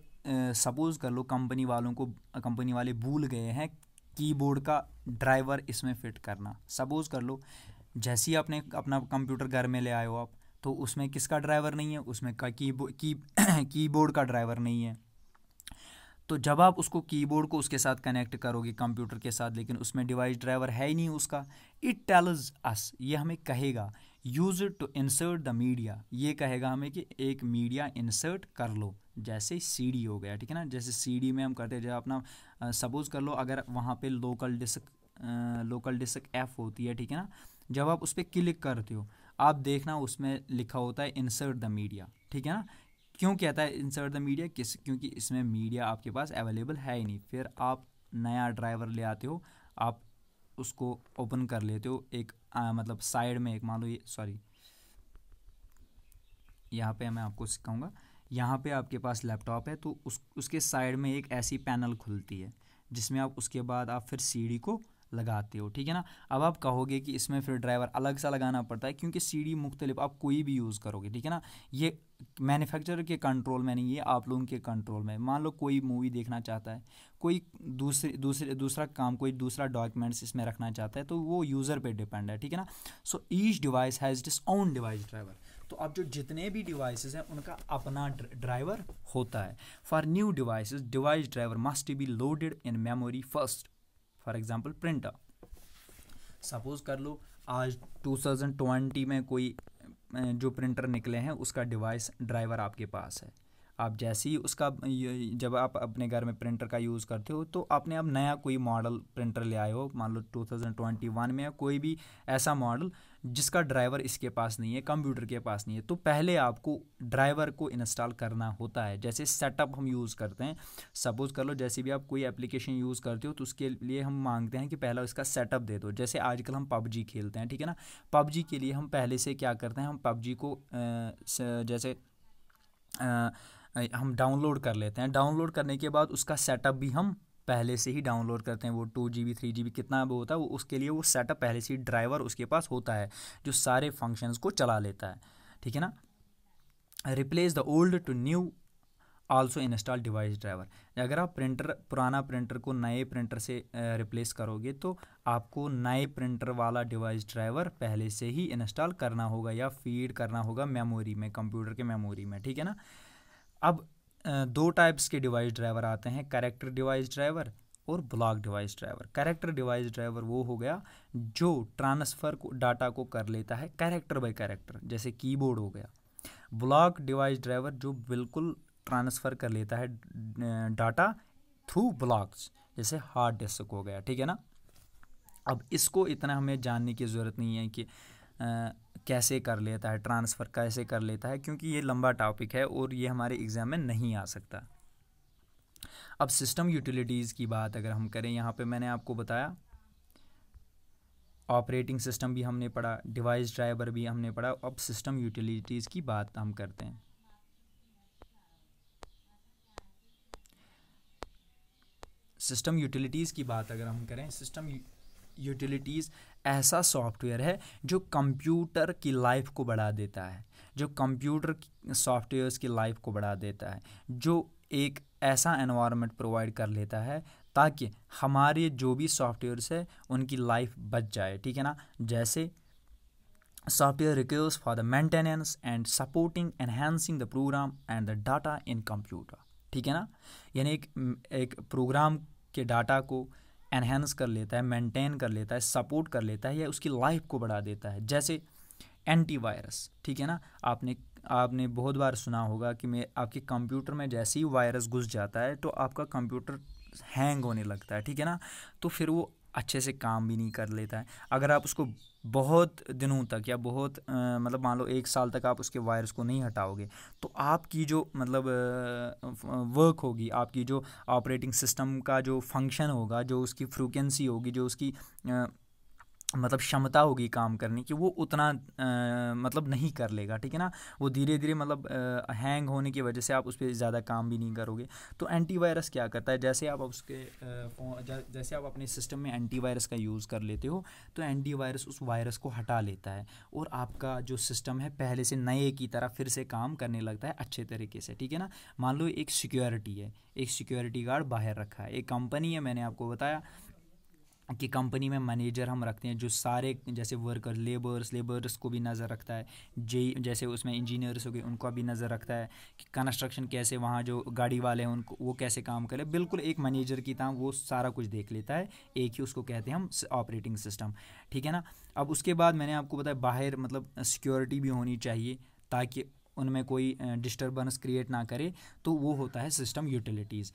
सपोज़ कर लो कंपनी वालों को कंपनी वाले भूल गए हैं कीबोर्ड का ड्राइवर इसमें फिट करना सपोज़ कर लो जैसे ही आपने अपना कंप्यूटर घर में ले आए हो आप तो उसमें किसका ड्राइवर नहीं है उसमें का की कीबोर्ड का ड्राइवर नहीं है तो जब आप उसको कीबोर्ड को उसके साथ कनेक्ट करोगे कंप्यूटर के साथ लेकिन उसमें डिवाइस ड्राइवर है ही नहीं उसका इट टेल्स अस ये हमें कहेगा use to insert the media ये कहेगा हमें कि एक मीडिया इंसर्ट कर लो जैसे सी डी हो गया ठीक है ना जैसे सी डी में हम करते हैं जब अपना सपोज़ कर लो अगर वहाँ पे local disk local disk F होती है ठीक है ना जब आप उस पर क्लिक करते हो आप देखना उसमें लिखा होता है इंसर्ट द मीडिया ठीक है ना क्यों कहता है इंसर्ट द मीडिया किस क्योंकि इसमें मीडिया आपके पास अवेलेबल है ही नहीं फिर आप नया ड्राइवर ले आते हो आप उसको ओपन कर लेते हो एक आ, मतलब साइड में एक मान लो ये सॉरी यहाँ पे मैं आपको सिखाऊंगा यहाँ पे आपके पास लैपटॉप है तो उस उसके साइड में एक ऐसी पैनल खुलती है जिसमें आप उसके बाद आप फिर सीडी को लगाते हो ठीक है ना अब आप कहोगे कि इसमें फिर ड्राइवर अलग सा लगाना पड़ता है क्योंकि डी मुख्तलिफ आप कोई भी यूज़ करोगे ठीक है ना ये मैन्युफैक्चरर के कंट्रोल में नहीं है आप लोगों के कंट्रोल में मान लो कोई मूवी देखना चाहता है कोई दूसरे दूसरे दूसरा काम कोई दूसरा डॉक्यूमेंट्स इसमें रखना चाहता है तो वो यूज़र पे डिपेंड है ठीक है ना so each device has its own device driver तो अब जो जितने भी डिवाइसेस हैं उनका अपना ड्राइवर होता है for new devices device driver must be loaded in memory first for example printer suppose कर लो आज 2020 में कोई जो प्रिंटर निकले हैं उसका डिवाइस ड्राइवर आपके पास है आप जैसे ही उसका जब आप अपने घर में प्रिंटर का यूज़ करते हो तो आपने अब नया कोई मॉडल प्रिंटर ले आए हो मान लो 2021 में कोई भी ऐसा मॉडल जिसका ड्राइवर इसके पास नहीं है कंप्यूटर के पास नहीं है तो पहले आपको ड्राइवर को इंस्टॉल करना होता है जैसे सेटअप हम यूज़ करते हैं सपोज़ कर लो जैसे भी आप कोई एप्लीकेशन यूज़ करते हो तो उसके लिए हम मांगते हैं कि पहला इसका सेटअप दे दो जैसे आजकल हम पबजी खेलते हैं ठीक है ना पबजी के लिए हम पहले से क्या करते हैं हम पबजी को जैसे हम डाउनलोड कर लेते हैं डाउनलोड करने के बाद उसका सेटअप भी हम पहले से ही डाउनलोड करते हैं वो two G B three G B कितना वो होता है वो उसके लिए वो सेटअप पहले से ही ड्राइवर उसके पास होता है जो सारे फंक्शंस को चला लेता है ठीक है ना replace the old to new also install device driver अगर आप प्रिंटर पुराना प्रिंटर को नए प्रिंटर से रिप्लेस करोगे तो आपको नए प्रिंटर वाला डिवाइस ड्राइवर पहले से ही इंस्टॉल करना होगा या फीड करना होगा मेमोरी में कंप्यूटर के मेमोरी में ठीक है ना अब दो टाइप्स के डिवाइस ड्राइवर आते हैं करेक्टर डिवाइस ड्राइवर और block device driver character device driver वो हो गया जो ट्रांसफ़र को डाटा को कर लेता है करेक्टर बाय करेक्टर जैसे कीबोर्ड हो गया ब्लॉक डिवाइस ड्राइवर जो बिल्कुल ट्रांसफ़र कर लेता है डाटा थ्रू ब्लॉक्स जैसे हार्ड डिस्क हो गया ठीक है ना अब इसको इतना हमें जानने की ज़रूरत नहीं है कि कैसे कर लेता है ट्रांसफ़र कैसे कर लेता है क्योंकि ये लंबा टॉपिक है और ये हमारे एग्ज़ाम में नहीं आ सकता अब सिस्टम यूटिलिटीज़ की बात अगर हम करें यहाँ पे मैंने आपको बताया ऑपरेटिंग सिस्टम भी हमने पढ़ा डिवाइस ड्राइवर भी हमने पढ़ा अब सिस्टम यूटिलिटीज़ की बात हम करते हैं सिस्टम यूटिलिटीज़ की बात अगर हम करें सिस्टम यूटिलिटीज़ ऐसा सॉफ्टवेयर है जो कंप्यूटर की लाइफ को बढ़ा देता है जो कंप्यूटर सॉफ्टवेयर्स की लाइफ को बढ़ा देता है जो एक ऐसा एनवायरनमेंट प्रोवाइड कर लेता है ताकि हमारे जो भी सॉफ्टवेयर्स है उनकी लाइफ बच जाए ठीक है ना जैसे software request for the maintenance and supporting enhancing the program and the data in computer ठीक है ना यानी एक एक प्रोग्राम के डाटा को एनहेंस कर लेता है मेंटेन कर लेता है सपोर्ट कर लेता है या उसकी लाइफ को बढ़ा देता है जैसे एंटीवायरस ठीक है ना आपने आपने बहुत बार सुना होगा कि मैं आपके कंप्यूटर में जैसे ही वायरस घुस जाता है तो आपका कंप्यूटर हैंग होने लगता है ठीक है ना तो फिर वो अच्छे से काम भी नहीं कर लेता है अगर आप उसको बहुत दिनों तक या बहुत आ, मतलब मान लो एक साल तक आप उसके वायरस को नहीं हटाओगे तो आपकी जो मतलब वर्क होगी आपकी जो ऑपरेटिंग सिस्टम का जो फंक्शन होगा जो उसकी फ्रीक्वेंसी होगी जो उसकी आ, मतलब क्षमता होगी काम करने की वो उतना आ, मतलब नहीं कर लेगा ठीक है ना वो धीरे धीरे मतलब आ, हैंग होने की वजह से आप उस पर ज़्यादा काम भी नहीं करोगे तो एंटीवायरस क्या करता है जैसे आप उसके आ, जैसे आप अपने सिस्टम में एंटीवायरस का यूज़ कर लेते हो तो एंटीवायरस उस वायरस को हटा लेता है और आपका जो सिस्टम है पहले से नए की तरह फिर से काम करने लगता है अच्छे तरीके से ठीक है ना मान लो एक सिक्योरिटी है एक सिक्योरिटी गार्ड बाहर रखा है एक कंपनी है मैंने आपको बताया कि कंपनी में मैनेजर हम रखते हैं जो सारे जैसे वर्कर लेबर्स लेबर्स को भी नज़र रखता है जे जैसे उसमें इंजीनियर्स हो गए उनको भी नज़र रखता है कि कंस्ट्रक्शन कैसे वहाँ जो गाड़ी वाले हैं उनको वो कैसे काम करे बिल्कुल एक मैनेजर की तरह वो सारा कुछ देख लेता है एक ही उसको कहते हैं हम ऑपरेटिंग सिस्टम ठीक है ना अब उसके बाद मैंने आपको बताया बाहर मतलब सिक्योरिटी भी होनी चाहिए ताकि उनमें कोई डिस्टर्बेंस क्रिएट ना करे तो वो होता है सिस्टम यूटिलिटीज़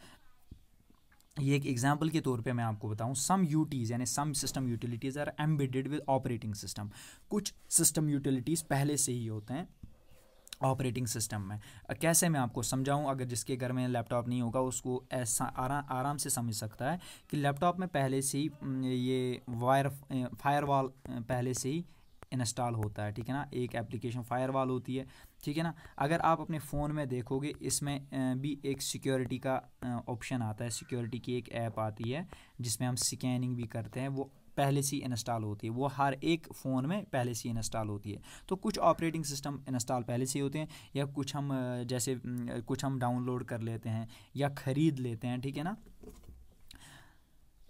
ये एक एग्जाम्पल के तौर पे मैं आपको बताऊं सम यूटीज़ यानी some system utilities are embedded with operating system कुछ सिस्टम यूटिलिटीज़ पहले से ही होते हैं ऑपरेटिंग सिस्टम में कैसे मैं आपको समझाऊं अगर जिसके घर में लैपटॉप नहीं होगा उसको ऐसा आराम आराम से समझ सकता है कि लैपटॉप में पहले से ही ये वायर फायरवॉल पहले से ही इंस्टॉल होता है ठीक है ना एक एप्लीकेशन फायरवॉल होती है ठीक है ना अगर आप अपने फ़ोन में देखोगे इसमें भी एक सिक्योरिटी का ऑप्शन आता है सिक्योरिटी की एक ऐप आती है जिसमें हम स्कैनिंग भी करते हैं वो पहले से इंस्टॉल होती है वो हर एक फ़ोन में पहले से इंस्टॉल होती है तो कुछ ऑपरेटिंग सिस्टम इंस्टॉल पहले से होते हैं या कुछ हम जैसे कुछ हम डाउनलोड कर लेते हैं या ख़रीद लेते हैं ठीक है ना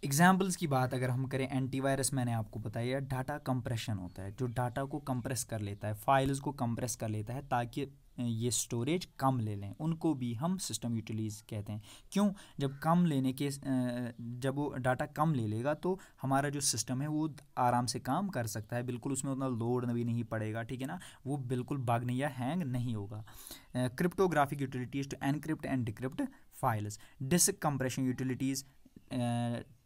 एग्जाम्पल्स की बात अगर हम करें एंटीवायरस मैंने आपको बताया डाटा कंप्रेशन होता है जो डाटा को कंप्रेस कर लेता है फाइल्स को कंप्रेस कर लेता है ताकि ये स्टोरेज कम ले लें उनको भी हम सिस्टम यूटिलाइज कहते हैं क्यों जब कम लेने के जब वो डाटा कम ले लेगा तो हमारा जो सिस्टम है वो आराम से काम कर सकता है बिल्कुल उसमें उतना लोड भी नहीं पड़ेगा ठीक है ना वो बिल्कुल बग या हैंग नहीं होगा cryptographic utilities to encrypt and decrypt files disk compression utilities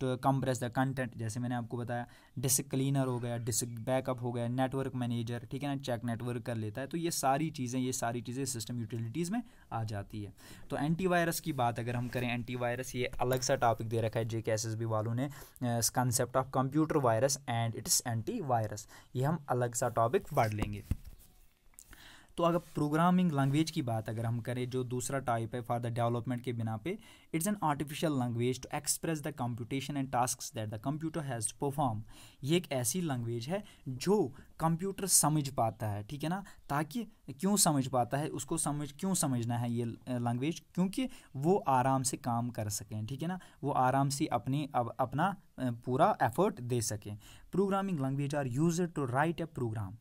compress the content जैसे मैंने आपको बताया डिस्क क्लीनर हो गया डिस्क बैकअप हो गया नेटवर्क मैनेजर ठीक है ना चेक नेटवर्क कर लेता है तो ये सारी चीज़ें ये सारी चीज़ें सिस्टम यूटिलिटीज़ में आ जाती है तो एंटीवायरस की बात अगर हम करें एंटीवायरस ये अलग सा टॉपिक दे रखा है जे के वालों ने concept of computer virus and its anti virus ये हम अलग सा टॉपिक पढ़ लेंगे तो अगर प्रोग्रामिंग लैंग्वेज की बात अगर हम करें जो दूसरा टाइप है फॉर द डेवलपमेंट के बिना पे it's an artificial language to express the computation and task that the computer has to perform ये एक ऐसी लैंग्वेज है जो कंप्यूटर समझ पाता है ठीक है ना ताकि क्यों समझ पाता है उसको समझ क्यों समझना है ये लैंग्वेज क्योंकि वो आराम से काम कर सकें ठीक है ना वो आराम से अपनी अपना पूरा एफर्ट दे सकें programming language are use to write a program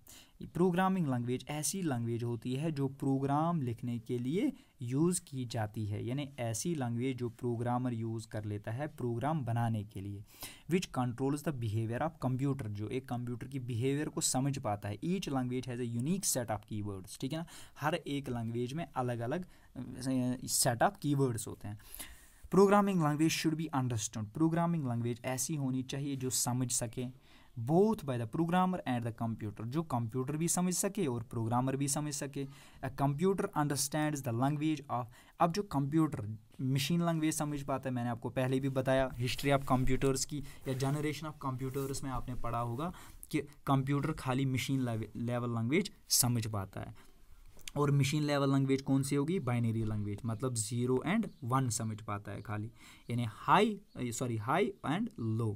programming language ऐसी लैंग्वेज होती है जो प्रोग्राम लिखने के लिए यूज़ की जाती है यानी ऐसी लैंग्वेज जो प्रोग्रामर यूज़ कर लेता है प्रोग्राम बनाने के लिए which controls the behaviour of computer जो एक कंप्यूटर की बिहेवियर को समझ पाता है each language has a unique set of keywords ठीक है ना हर एक लैंग्वेज में अलग अलग सेट ऑफ कीवर्ड्स होते हैं programming language should be understood programming language ऐसी होनी चाहिए जो समझ सकें both by the programmer and the computer जो कंप्यूटर भी समझ सके और प्रोग्रामर भी समझ सके computer understand the language of अब जो कंप्यूटर मशीन लैंग्वेज समझ पाता है मैंने आपको पहले भी बताया हिस्ट्री ऑफ कंप्यूटर्स की या जनरेशन ऑफ कंप्यूटर्स में आपने पढ़ा होगा कि कंप्यूटर खाली मशीन लेवल लैंग्वेज समझ पाता है और मशीन लेवल लैंग्वेज कौन सी होगी बाइनरी लैंग्वेज मतलब ज़ीरो एंड वन समझ पाता है खाली यानी high sorry high and low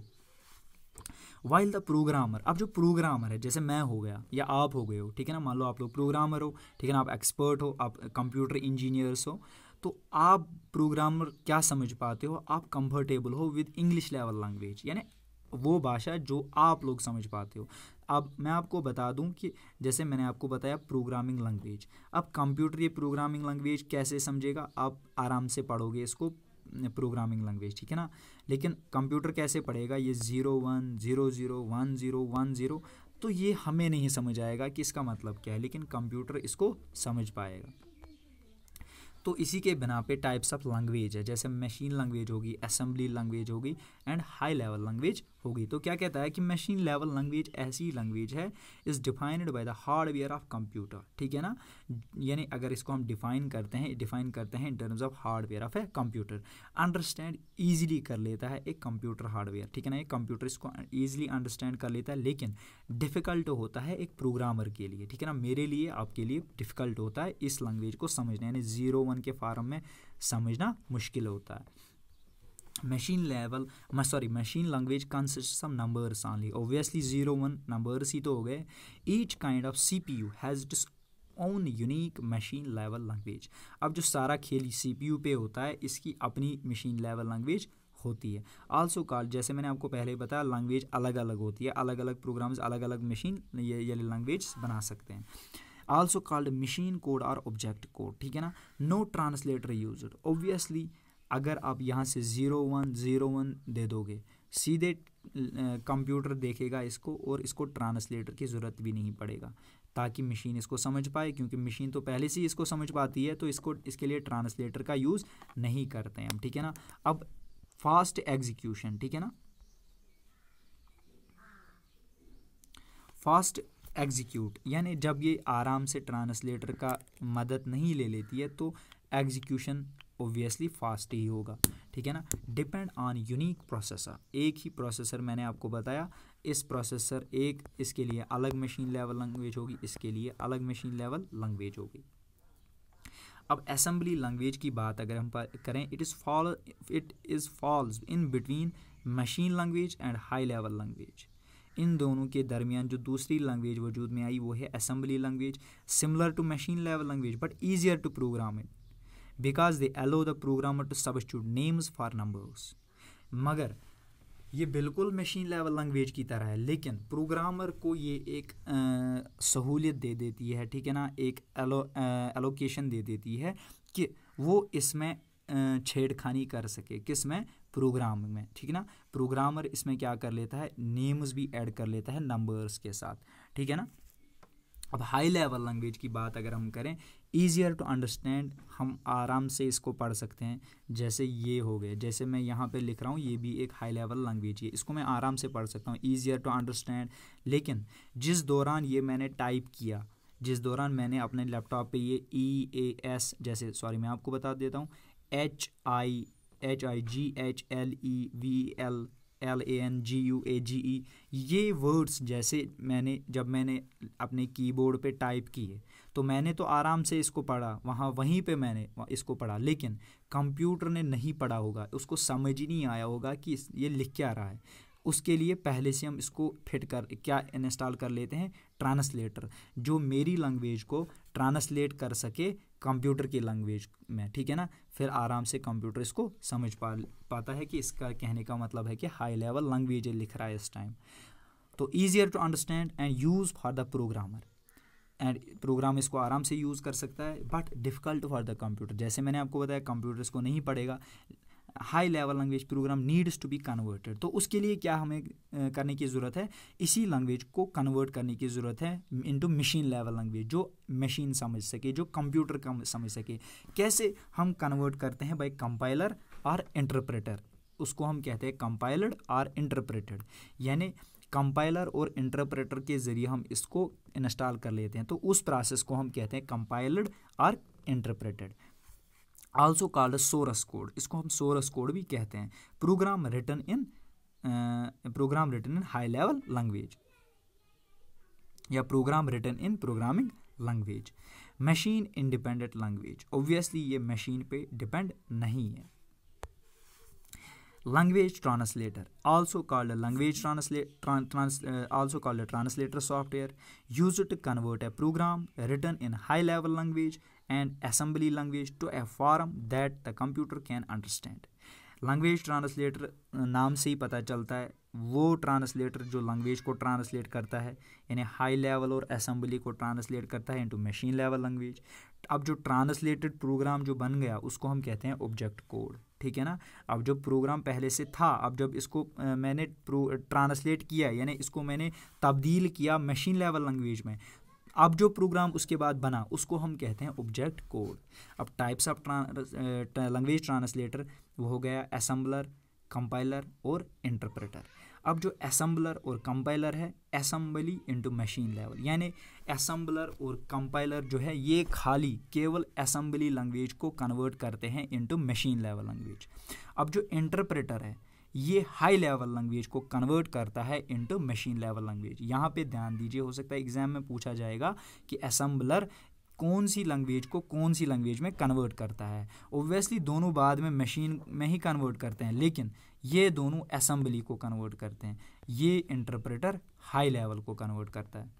while the programmer अब जो प्रोग्रामर है जैसे मैं हो गया या आप हो गए हो ठीक है ना मान लो आप लोग प्रोग्रामर हो ठीक है ना आप एक्सपर्ट हो आप कंप्यूटर इंजीनियर्स हो तो आप प्रोग्रामर क्या समझ पाते हो आप कंफर्टेबल हो विद इंग्लिश लेवल लैंग्वेज यानी वो भाषा जो आप लोग समझ पाते हो अब मैं आपको बता दूं कि जैसे मैंने आपको बताया प्रोग्रामिंग लैंग्वेज अब कंप्यूटर ये प्रोग्रामिंग लैंग्वेज कैसे समझेगा आप आराम से पढ़ोगे इसको प्रोग्रामिंग लैंग्वेज ठीक है ना लेकिन कंप्यूटर कैसे पढ़ेगा ये zero one zero zero one zero one zero तो ये हमें नहीं समझ आएगा कि इसका मतलब क्या है लेकिन कंप्यूटर इसको समझ पाएगा तो इसी के बिना पे टाइप्स ऑफ लैंग्वेज है जैसे मशीन लैंग्वेज होगी असेंबली लैंग्वेज होगी एंड हाई लेवल लैंग्वेज होगी तो क्या कहता है कि मशीन लेवल लैंग्वेज ऐसी लैंग्वेज है is defined by the hardware of computer ठीक है ना यानी अगर इसको हम डिफाइन करते हैं डिफाइन करते हैं in terms of hardware of a computer understand easily कर लेता है एक कंप्यूटर हार्डवेयर ठीक है ना एक कंप्यूटर इसको ईजिली अंडरस्टैंड कर लेता है लेकिन डिफ़िकल्ट होता है एक प्रोग्रामर के लिए ठीक है ना मेरे लिए आपके लिए डिफ़िकल्ट होता है इस लैंग्वेज को समझना यानी ज़ीरो वन के फार्म में समझना मुश्किल होता है machine level मैं sorry machine language consists numbers numbers only obviously one numbers numbers ही तो हो गए each kind of CPU has its own unique machine level language अब जो सारा खेल सी पी यू पे होता है इसकी अपनी मशीन लेवल लैंग्वेज होती है आल्सो कॉल जैसे मैंने आपको पहले ही बताया लैंग्वेज अलग अलग होती है अलग अलग प्रोग्राम्स अलग अलग मशीन ये ये लैंग्वेज बना सकते हैं आल्सो कॉल्ड मशीन कोड और ऑब्जेक्ट कोड ठीक है ना नो ट्रांसलेटर यूज ऑब्वियसली अगर आप यहाँ से ज़ीरो वन ज़ीरो वन दे दोगे सीधे कंप्यूटर देखेगा इसको और इसको ट्रांसलेटर की ज़रूरत भी नहीं पड़ेगा ताकि मशीन इसको समझ पाए क्योंकि मशीन तो पहले से ही इसको समझ पाती है तो इसको इसके लिए ट्रांसलेटर का यूज़ नहीं करते हैं हम ठीक है ना अब फास्ट एग्जीक्यूशन ठीक है ना फास्ट एग्जीक्यूट यानी जब ये आराम से ट्रांसलेटर का मदद नहीं ले लेती है तो एग्जीक्यूशन ओबियसली फास्ट ही होगा ठीक है ना डिपेंड ऑन यूनिक प्रोसेसर एक ही प्रोसेसर मैंने आपको बताया इस प्रोसेसर एक इसके लिए अलग मशीन लेवल लैंग्वेज होगी इसके लिए अलग मशीन लेवल लैंग्वेज होगी अब असेंबली लैंग्वेज की बात अगर हम करें it is fall it is falls in between machine language and high level language इन दोनों के दरमियान जो दूसरी लैंग्वेज वजूद में आई वो है assembly language similar to machine level language but easier to program it because they allow the programmer to substitute names for numbers मगर ये बिल्कुल मशीन लेवल लैंग्वेज की तरह है लेकिन प्रोग्रामर को ये एक सहूलियत दे देती है ठीक है ना एक एलो एलोकेशन दे देती है कि वो इसमें छेड़खानी कर सके किस में प्रोग्राम में ठीक है ना प्रोग्रामर इसमें क्या कर लेता है नेम्स भी ऐड कर लेता है नंबर्स के साथ ठीक है ना अब हाई लेवल लैंग्वेज की बात अगर हम करें ईजियर टू अंडरस्टैंड हम आराम से इसको पढ़ सकते हैं जैसे ये हो गए जैसे मैं यहाँ पे लिख रहा हूँ ये भी एक हाई लेवल लैंग्वेज है इसको मैं आराम से पढ़ सकता हूँ ईजियर टू अंडरस्टैंड लेकिन जिस दौरान ये मैंने टाइप किया जिस दौरान मैंने अपने लैपटॉप पे ये ई ए एस जैसे सॉरी मैं आपको बता देता हूँ H I H I G H L E V L L A N G U A G E ये वर्ड्स जैसे मैंने जब मैंने अपने कीबोर्ड पे टाइप किए तो मैंने तो आराम से इसको पढ़ा वहाँ वहीं पे मैंने इसको पढ़ा लेकिन कंप्यूटर ने नहीं पढ़ा होगा उसको समझ ही नहीं आया होगा कि ये लिख क्या रहा है उसके लिए पहले से हम इसको फिट कर क्या इंस्टॉल कर लेते हैं ट्रांसलेटर जो मेरी लैंग्वेज को ट्रांसलेट कर सके कंप्यूटर की लैंग्वेज में ठीक है ना फिर आराम से कंप्यूटर इसको समझ पा पाता है कि इसका कहने का मतलब है कि हाई लेवल लैंग्वेज लिख रहा है इस टाइम तो easier to understand and use for the programmer and program इसको आराम से यूज़ कर सकता है but difficult for the computer जैसे मैंने आपको बताया कंप्यूटर इसको नहीं पढ़ेगा high level language program needs to be converted तो उसके लिए क्या हमें करने की ज़रूरत है इसी लैंग्वेज को कन्वर्ट करने की ज़रूरत है इनटू मशीन लेवल लैंग्वेज जो मशीन समझ सके जो कंप्यूटर कम समझ सके कैसे हम कन्वर्ट करते हैं बाई कंपाइलर और इंटरप्रेटर उसको हम कहते हैं कंपाइलड और इंटरप्रेटेड यानी कंपाइलर और इंटरप्रेटर के ज़रिए हम इसको इंस्टॉल कर लेते हैं तो उस प्रोसेस को हम कहते हैं कंपाइल्ड और interpreted also called source code इसको हम सोरस कोड भी कहते हैं program written in program written in high level language या program written in programming language machine independent language obviously ये मशीन पे डिपेंड नहीं है language translator also called a language translate tran, trans, uh, also called a translator software used to convert a program written in high level language and assembly language to a form that the computer can understand language translator नाम से ही पता चलता है वो translator जो language को translate करता है यानी हाई लेवल और असम्बली को ट्रांसलेट करता है इनटू मशीन लेवल लैंग्वेज अब जो ट्रांसलेटेड प्रोग्राम जो बन गया उसको हम कहते हैं ऑब्जेक्ट कोड ठीक है ना अब जो प्रोग्राम पहले से था अब जब इसको मैंने ट्रांसलेट किया यानी इसको मैंने तब्दील किया मशीन लेवल लैंग्वेज में अब जो प्रोग्राम उसके बाद बना उसको हम कहते हैं ऑब्जेक्ट कोड अब टाइप्स ऑफ लैंग्वेज ट्रांसलेटर वो हो गया असम्बलर कंपाइलर और इंटरप्रेटर अब जो असम्बलर और कंपाइलर है असम्बली इनटू मशीन लेवल यानी असम्बलर और कंपाइलर जो है ये खाली केवल असम्बली लैंग्वेज को कन्वर्ट करते हैं इनटू मशीन लेवल लैंग्वेज अब जो इंटरप्रेटर है ये हाई लेवल लैंग्वेज को कन्वर्ट करता है इनटू मशीन लेवल लैंग्वेज यहाँ पे ध्यान दीजिए हो सकता है एग्जाम में पूछा जाएगा कि असम्बलर कौन सी लैंग्वेज को कौन सी लैंग्वेज में कन्वर्ट करता है ओब्वियसली दोनों बाद में मशीन में ही कन्वर्ट करते हैं लेकिन ये दोनों असम्बली को कन्वर्ट करते हैं ये इंटरप्रेटर हाई लेवल को कन्वर्ट करता है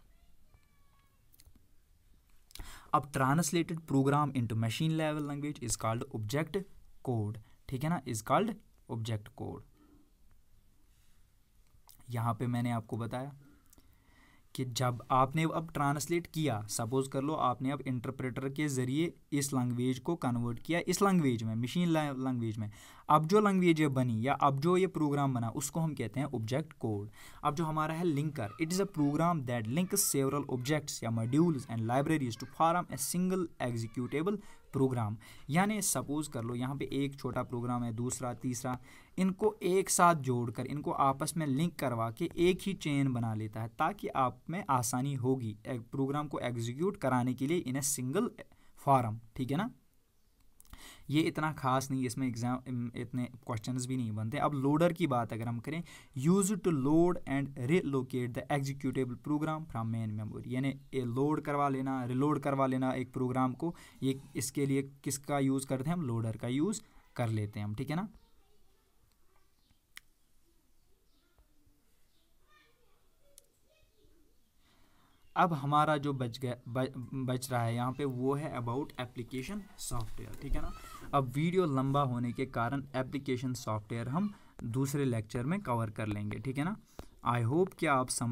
अब translated program into machine level language is called object code ठीक है ना इज कॉल्ड ऑब्जेक्ट कोड यहां पे मैंने आपको बताया कि जब आपने अब ट्रांसलेट किया सपोज़ कर लो आपने अब इंटरप्रेटर के ज़रिए इस लैंग्वेज को कन्वर्ट किया इस लैंग्वेज में मशीन लैंग्वेज में अब जो लैंग्वेज ये बनी या अब जो ये प्रोग्राम बना उसको हम कहते हैं ऑब्जेक्ट कोड अब जो हमारा है linker it is a program that link several objects या modules and libraries to form a single executable program यानी सपोज़ कर लो यहाँ पे एक छोटा प्रोग्राम है दूसरा तीसरा इनको एक साथ जोड़कर इनको आपस में लिंक करवा के एक ही चेन बना लेता है ताकि आप में आसानी होगी प्रोग्राम को एग्जीक्यूट कराने के लिए इन ए सिंगल फॉर्म ठीक है ना ये इतना खास नहीं इसमें एग्ज़ाम इतने क्वेश्चंस भी नहीं बनते अब लोडर की बात अगर हम करें use to load and relocate the executable program from main memory यानी लोड करवा लेना रिलोड करवा लेना एक प्रोग्राम को ये इसके लिए किसका यूज़ करते हैं हम लोडर का यूज़ कर लेते हैं हम ठीक है ना अब हमारा जो बच गया बच, रहा है यहाँ पे वो है अबाउट एप्लीकेशन सॉफ्टवेयर ठीक है ना अब वीडियो लंबा होने के कारण एप्लीकेशन सॉफ्टवेयर हम दूसरे लेक्चर में कवर कर लेंगे ठीक है ना आई होप कि आप समझ